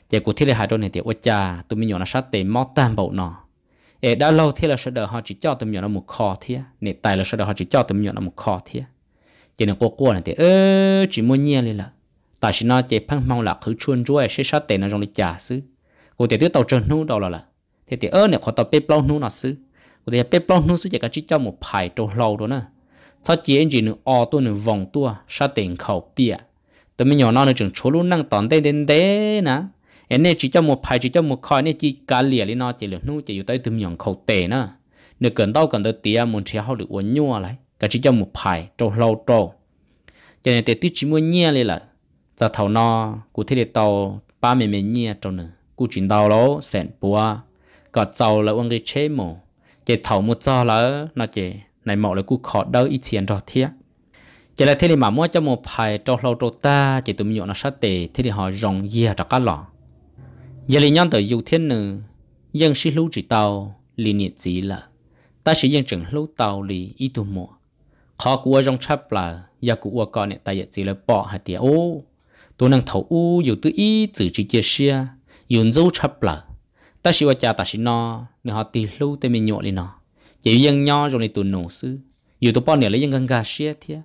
chỉ cũng thiết là hai đôi này thì ôi cha tụm nhỏ nó sát tề mót tam bộ nó ê đã lâu thiết là sẽ đợi họ chỉ cho tụm nhỏ nó một kho thiết nè tài là sẽ đợi họ chỉ cho tụm nhỏ nó một kho thiết chỉ là cô cô này thì ơ chỉ mua nhia lên là tại sao nó chỉ phăng mong là cứ chuôn chuôi sẽ sát tề nó trong lịch trả xứ cô thì tiếp tàu chân nu đâu là là thế thì ơ này khó tàu bếp lâu nu nó xứ cô thì bếp lâu nu xứ chỉ cả chỉ cho trâu lâu đó nè sao chỉ anh oh, chỉ nữa ô tôi nữa vòng tua sao tiền khẩu bia tôi mới nhỏ nó nữa chừng chỗ luôn năng tòn tên tên thế nè em này chỉ cho một chỉ cho một khói này chỉ cá lìa lên nó chỉ là nu chỉ tới tôi nhỏ khẩu tệ nữa nửa cần đâu cần tới tia muốn chia hậu được uốn nhua lại cái chỉ cho một trâu lâu trâu cho nên tôi chỉ muốn nhia lên là giờ thầu nó cụ thể tàu ba mẹ mẹ nhia trâu nữa cụ chỉ tàu lỗ sẹn búa, cả tàu là uống cái chế mồ chỉ thầu một cho là nó chỉ này mọi người cũng khó đâu ít tiền rồi thiệt chỉ là thế này mà mỗi cho một phải cho lâu cho ta chỉ tụi mình nhộn nó sát tệ thế thì họ rong dìa cho cá lọ giờ là nhân tới dù thiên nữ dân sĩ lưu chỉ tàu lì niệm chỉ là ta sử dân trưởng lưu tàu lì ít tụ mùa khó của rồng chắp là giờ của con này ta giờ chỉ là bỏ hạt tiền ô tôi năng thấu u dù tự ý tự chỉ chia sẻ dùng dấu chắp là ta sử cha ta sử nó nên họ tì lưu tới mình nhộn lên nó chỉ dân nho rồi này tụi nổ sư dù tụi bọn này lấy dân gần gà xia thia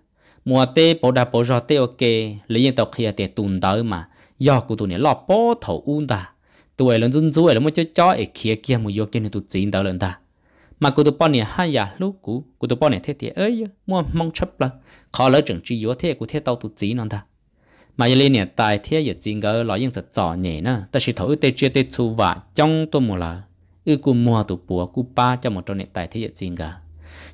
mùa tê bỏ đà bỏ rò tê ok lấy dân tàu kia tê tụn tới mà do của tụi này lọ bó thầu un ta tụi lần run rú ấy mới cho cho ấy kia kia mùi vô kia này tụi chín tới lần ta mà của tụi bọn này hai giờ lúc cũ của tụi bọn này thế thì ơi mua mong chấp là khó lỡ chừng chỉ vô thế của thế tàu tụi chín non ta mà giờ này tại thế giờ chín gỡ lọ dân thật trò nhẹ nữa ta sẽ thử tê chia tê chu vả trong tôi mù là ư cú mua tụ bùa cú ba cho một trong nền tài thế giới chính cả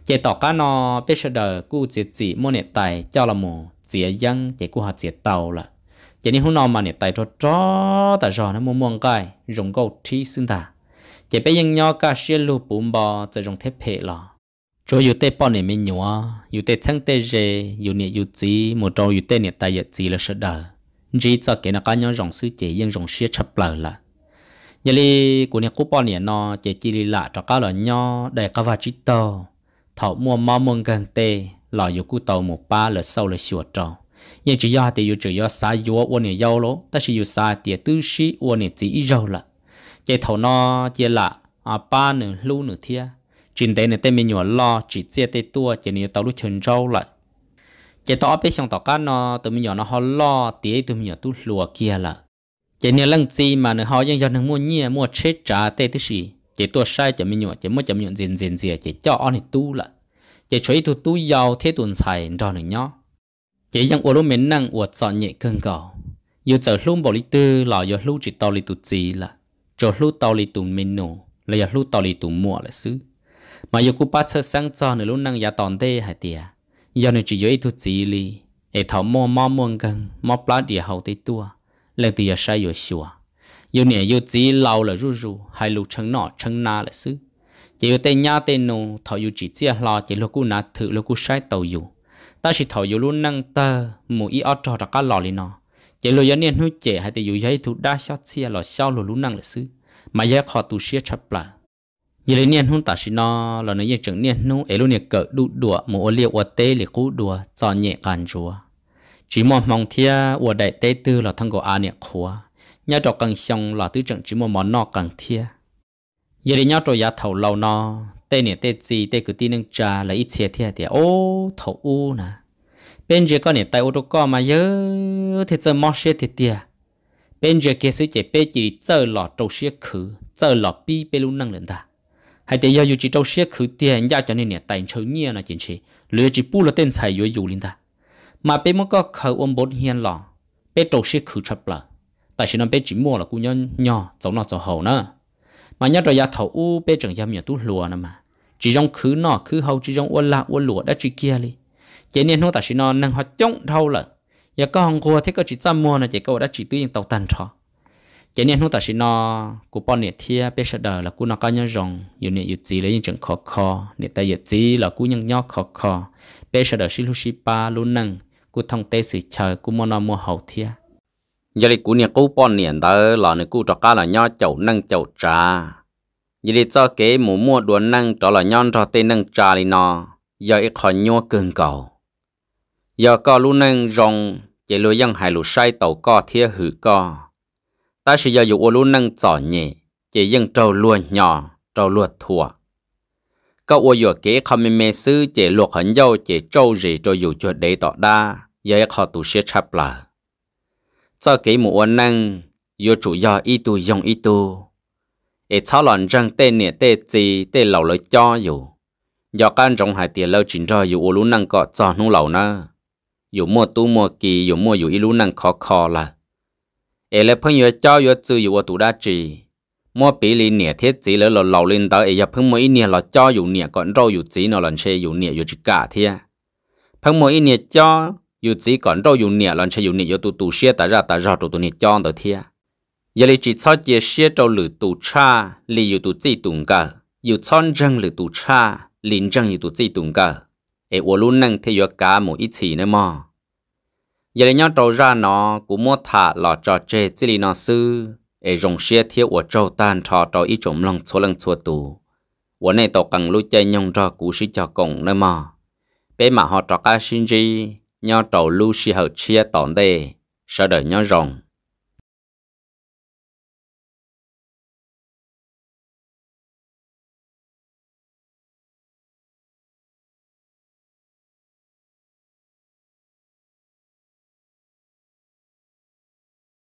chế tỏ cá nó biết sơ đời cú chỉ chỉ mua nền tài cho là mù chỉ dân chế cú họ chỉ tàu là chế nên hôm nọ mà nền tài cho cho ta rồi nó mua mua cái dùng câu trí xưng ta chế bây giờ nhau cả xe lu bùm bò chế dùng thép hệ là cho dù tê bọn này mình nhua dù tê chẳng tê dê dù nè dù chỉ một trâu dù tê nền tài giờ chỉ là sơ đời chỉ cho cái nó cá nhau dòng sư chế dân dòng xe chấp lời là nhà li của nhà cúp bao nhiêu nó chỉ chỉ là cho cá là nho để các vật chất tàu thầu mua mò mông gần tê lò dụng cú tàu một ba là sâu là sửa trò nhưng chỉ do thì yêu chỉ do xa yêu uôn nhà yêu lỗ ta chỉ yêu sai thì tư sĩ uôn nhà chỉ yêu là chỉ thầu nó chỉ là à ba nửa lưu nửa thia trên đây này tên mình nhỏ lo chỉ chia tê tua chỉ nhiều tàu lúc chân trâu là chỉ tàu biết xong tao cá nó tụi mình nhỏ nó ho lo tía tụi mình nhỏ tu lùa kia là chỉ nên lần gì mà nó họ vẫn dân nó mua nhia mua chết trả tê thứ gì chỉ tua sai chỉ mình nhọ chỉ mua chỉ mình dền dền diện chỉ cho anh tu là chỉ chơi tu tu giàu thế tuần xài cho nó nhó chỉ dân ở lúc mình năng ở chọn nhẹ cơn cầu yêu giờ lúc bảo lý tư là yêu lúc chỉ tao lý tu gì là cho lúc tao lý tu mình nổ là yêu lúc tao lý tu mua là xứ mà yêu cũng bắt sơ sáng cho nữa lúc năng giá tòn tê hay tiề giờ nó chỉ yêu tu gì li để thảo mua mua mua gần mua địa hậu tây tua lệ tì sai yo xua yo nè yo chỉ lâu là ru ru hay lu chân nọ chân na là xứ chỉ có tên nhà tên nô thọ yo chỉ chia lo chỉ lo cú nà thử lo cú sai tàu yo ta chỉ thọ yo luôn năng ta mù ít ở trò đặc cá lò nọ chỉ lo yo nè nu chỉ hay tì yo giấy thủ đa sao chia lo sao lo luôn năng là xứ mà giờ họ tu xia chập lại giờ lấy niên hôn ta xin là nó giờ chẳng niên nu ấy luôn niên cỡ đu đùa mồ liệt ở tê cho nhẹ càn chúa chỉ mong mong thia ở đại tế tư là thân của anh nhạc khóa nhà trọ càng xong là tứ trận chỉ mong món nọ càng thia giờ đi nhà trọ giá thầu lâu nọ tế nè tế gì tế cứ tin nâng trà là ít chia thia thì ô thầu u nè bên dưới con nè tài ô tô co mà nhớ thì giờ mò xe thì tia bên dưới kia sự chế bê chỉ chơi lọ trâu xe khứ chơi lọ bi bê luôn năng lên ta hay tê giờ dù chỉ trâu xe khứ tia nhà cho nên nè tài chơi nhia là chính chỉ lừa chỉ bu là tên xài yếu yếu linh ta mà bé muốn có khởi ôm bốn hiền lọ bé trâu sẽ khử chấp là tại sao nó bé chỉ mua là cũng nhỏ nhỏ giống nó giống hậu nữa mà nhớ rồi nhà thầu u bé chẳng dám miệng tu lúa nữa mà chỉ trong khứ nọ khứ hậu chỉ trong uốn lạ uốn lúa đã chỉ kia đi chỉ nên nó tại sao nó năng hoạt chống thâu là ya có hàng qua thế có chỉ chăm mua là chỉ có đã chỉ tuyên tàu tàn trò chỉ nên nó tại sao nó của bọn nhiệt thia bé sợ đời là của nó có nhớ rồng nhiều nhiệt nhiệt gì lấy những chẳng khó khó nhiệt ta nhiệt gì là của những nhóc khó khó bé sợ đời xí lu xí pa lu năng cú thông tế sự trời cú mua nó mua hậu thia giờ đi cú nhà cú bọn niệm đó là nơi cú trọ ca là nho chậu nâng chậu trà giờ đi cho kế mù mua đuổi nâng trọ là nhón trọ tê nâng trà đi nó giờ ít khỏi nhua cường cầu giờ có lu nâng rong chỉ lu dân hai lu sai tàu co thia hử co ta sẽ giờ dụ lu nâng trọ nhẹ chỉ dân trâu lua nhỏ trâu lua thua cậu ua dụ kế không mê mê sư chỉ luộc hẳn dâu chỉ trâu gì trâu dụ chuột đế tỏ đa ยา也靠อต差不啦。这给ช我能ล主จะเกี่ยมวันนั่ง老ย家有，要干种还跌了真着有我路能งอีตัวเอ莫记有莫有一路งจังเเเ้ยจอยยู่าากรหเเลจิจอยู่อุลงยัวเจ้ายู่ัวจืออยู่วัตุได้จีมัวปีลีเนี่ยเทศจีแล้วเราเราเลินตอเอยเพิ่งมัวอีเนี่ยเราเจ้าอยู่เนี่ยก่อนเราอยู่จีนอหลันเชอยู่เนี่ยอยู่จิกาเทียเพิ่งมัวอีเนี่ยเจ้า dù chỉ còn đâu dù nè lần chơi dù nè dù tu tu xe Ta ra ta ra tụ tụ nè chọn tới thia giờ lấy chỉ cho chia xe cho lử tụ cha li dù tụ chỉ tụng cả dù chọn răng lử tụ cha lin răng dù tụ chỉ tụng cả ấy ô luôn năng theo dõi cả một ít chỉ nữa mà giờ lấy nhau trâu ra nó gu mua thả lọ trò chê chỉ li nó sư ấy rồng xe theo ô trâu tan trò trò ít trộm lòng số lần số tụ ô này tàu cần lối chơi nhông trò gu sĩ cho cổng nữa mà bé mà họ trò cá sinh gì nhau trầu lưu si hợp chia tỏn đề, sợ đợi nhau rồng.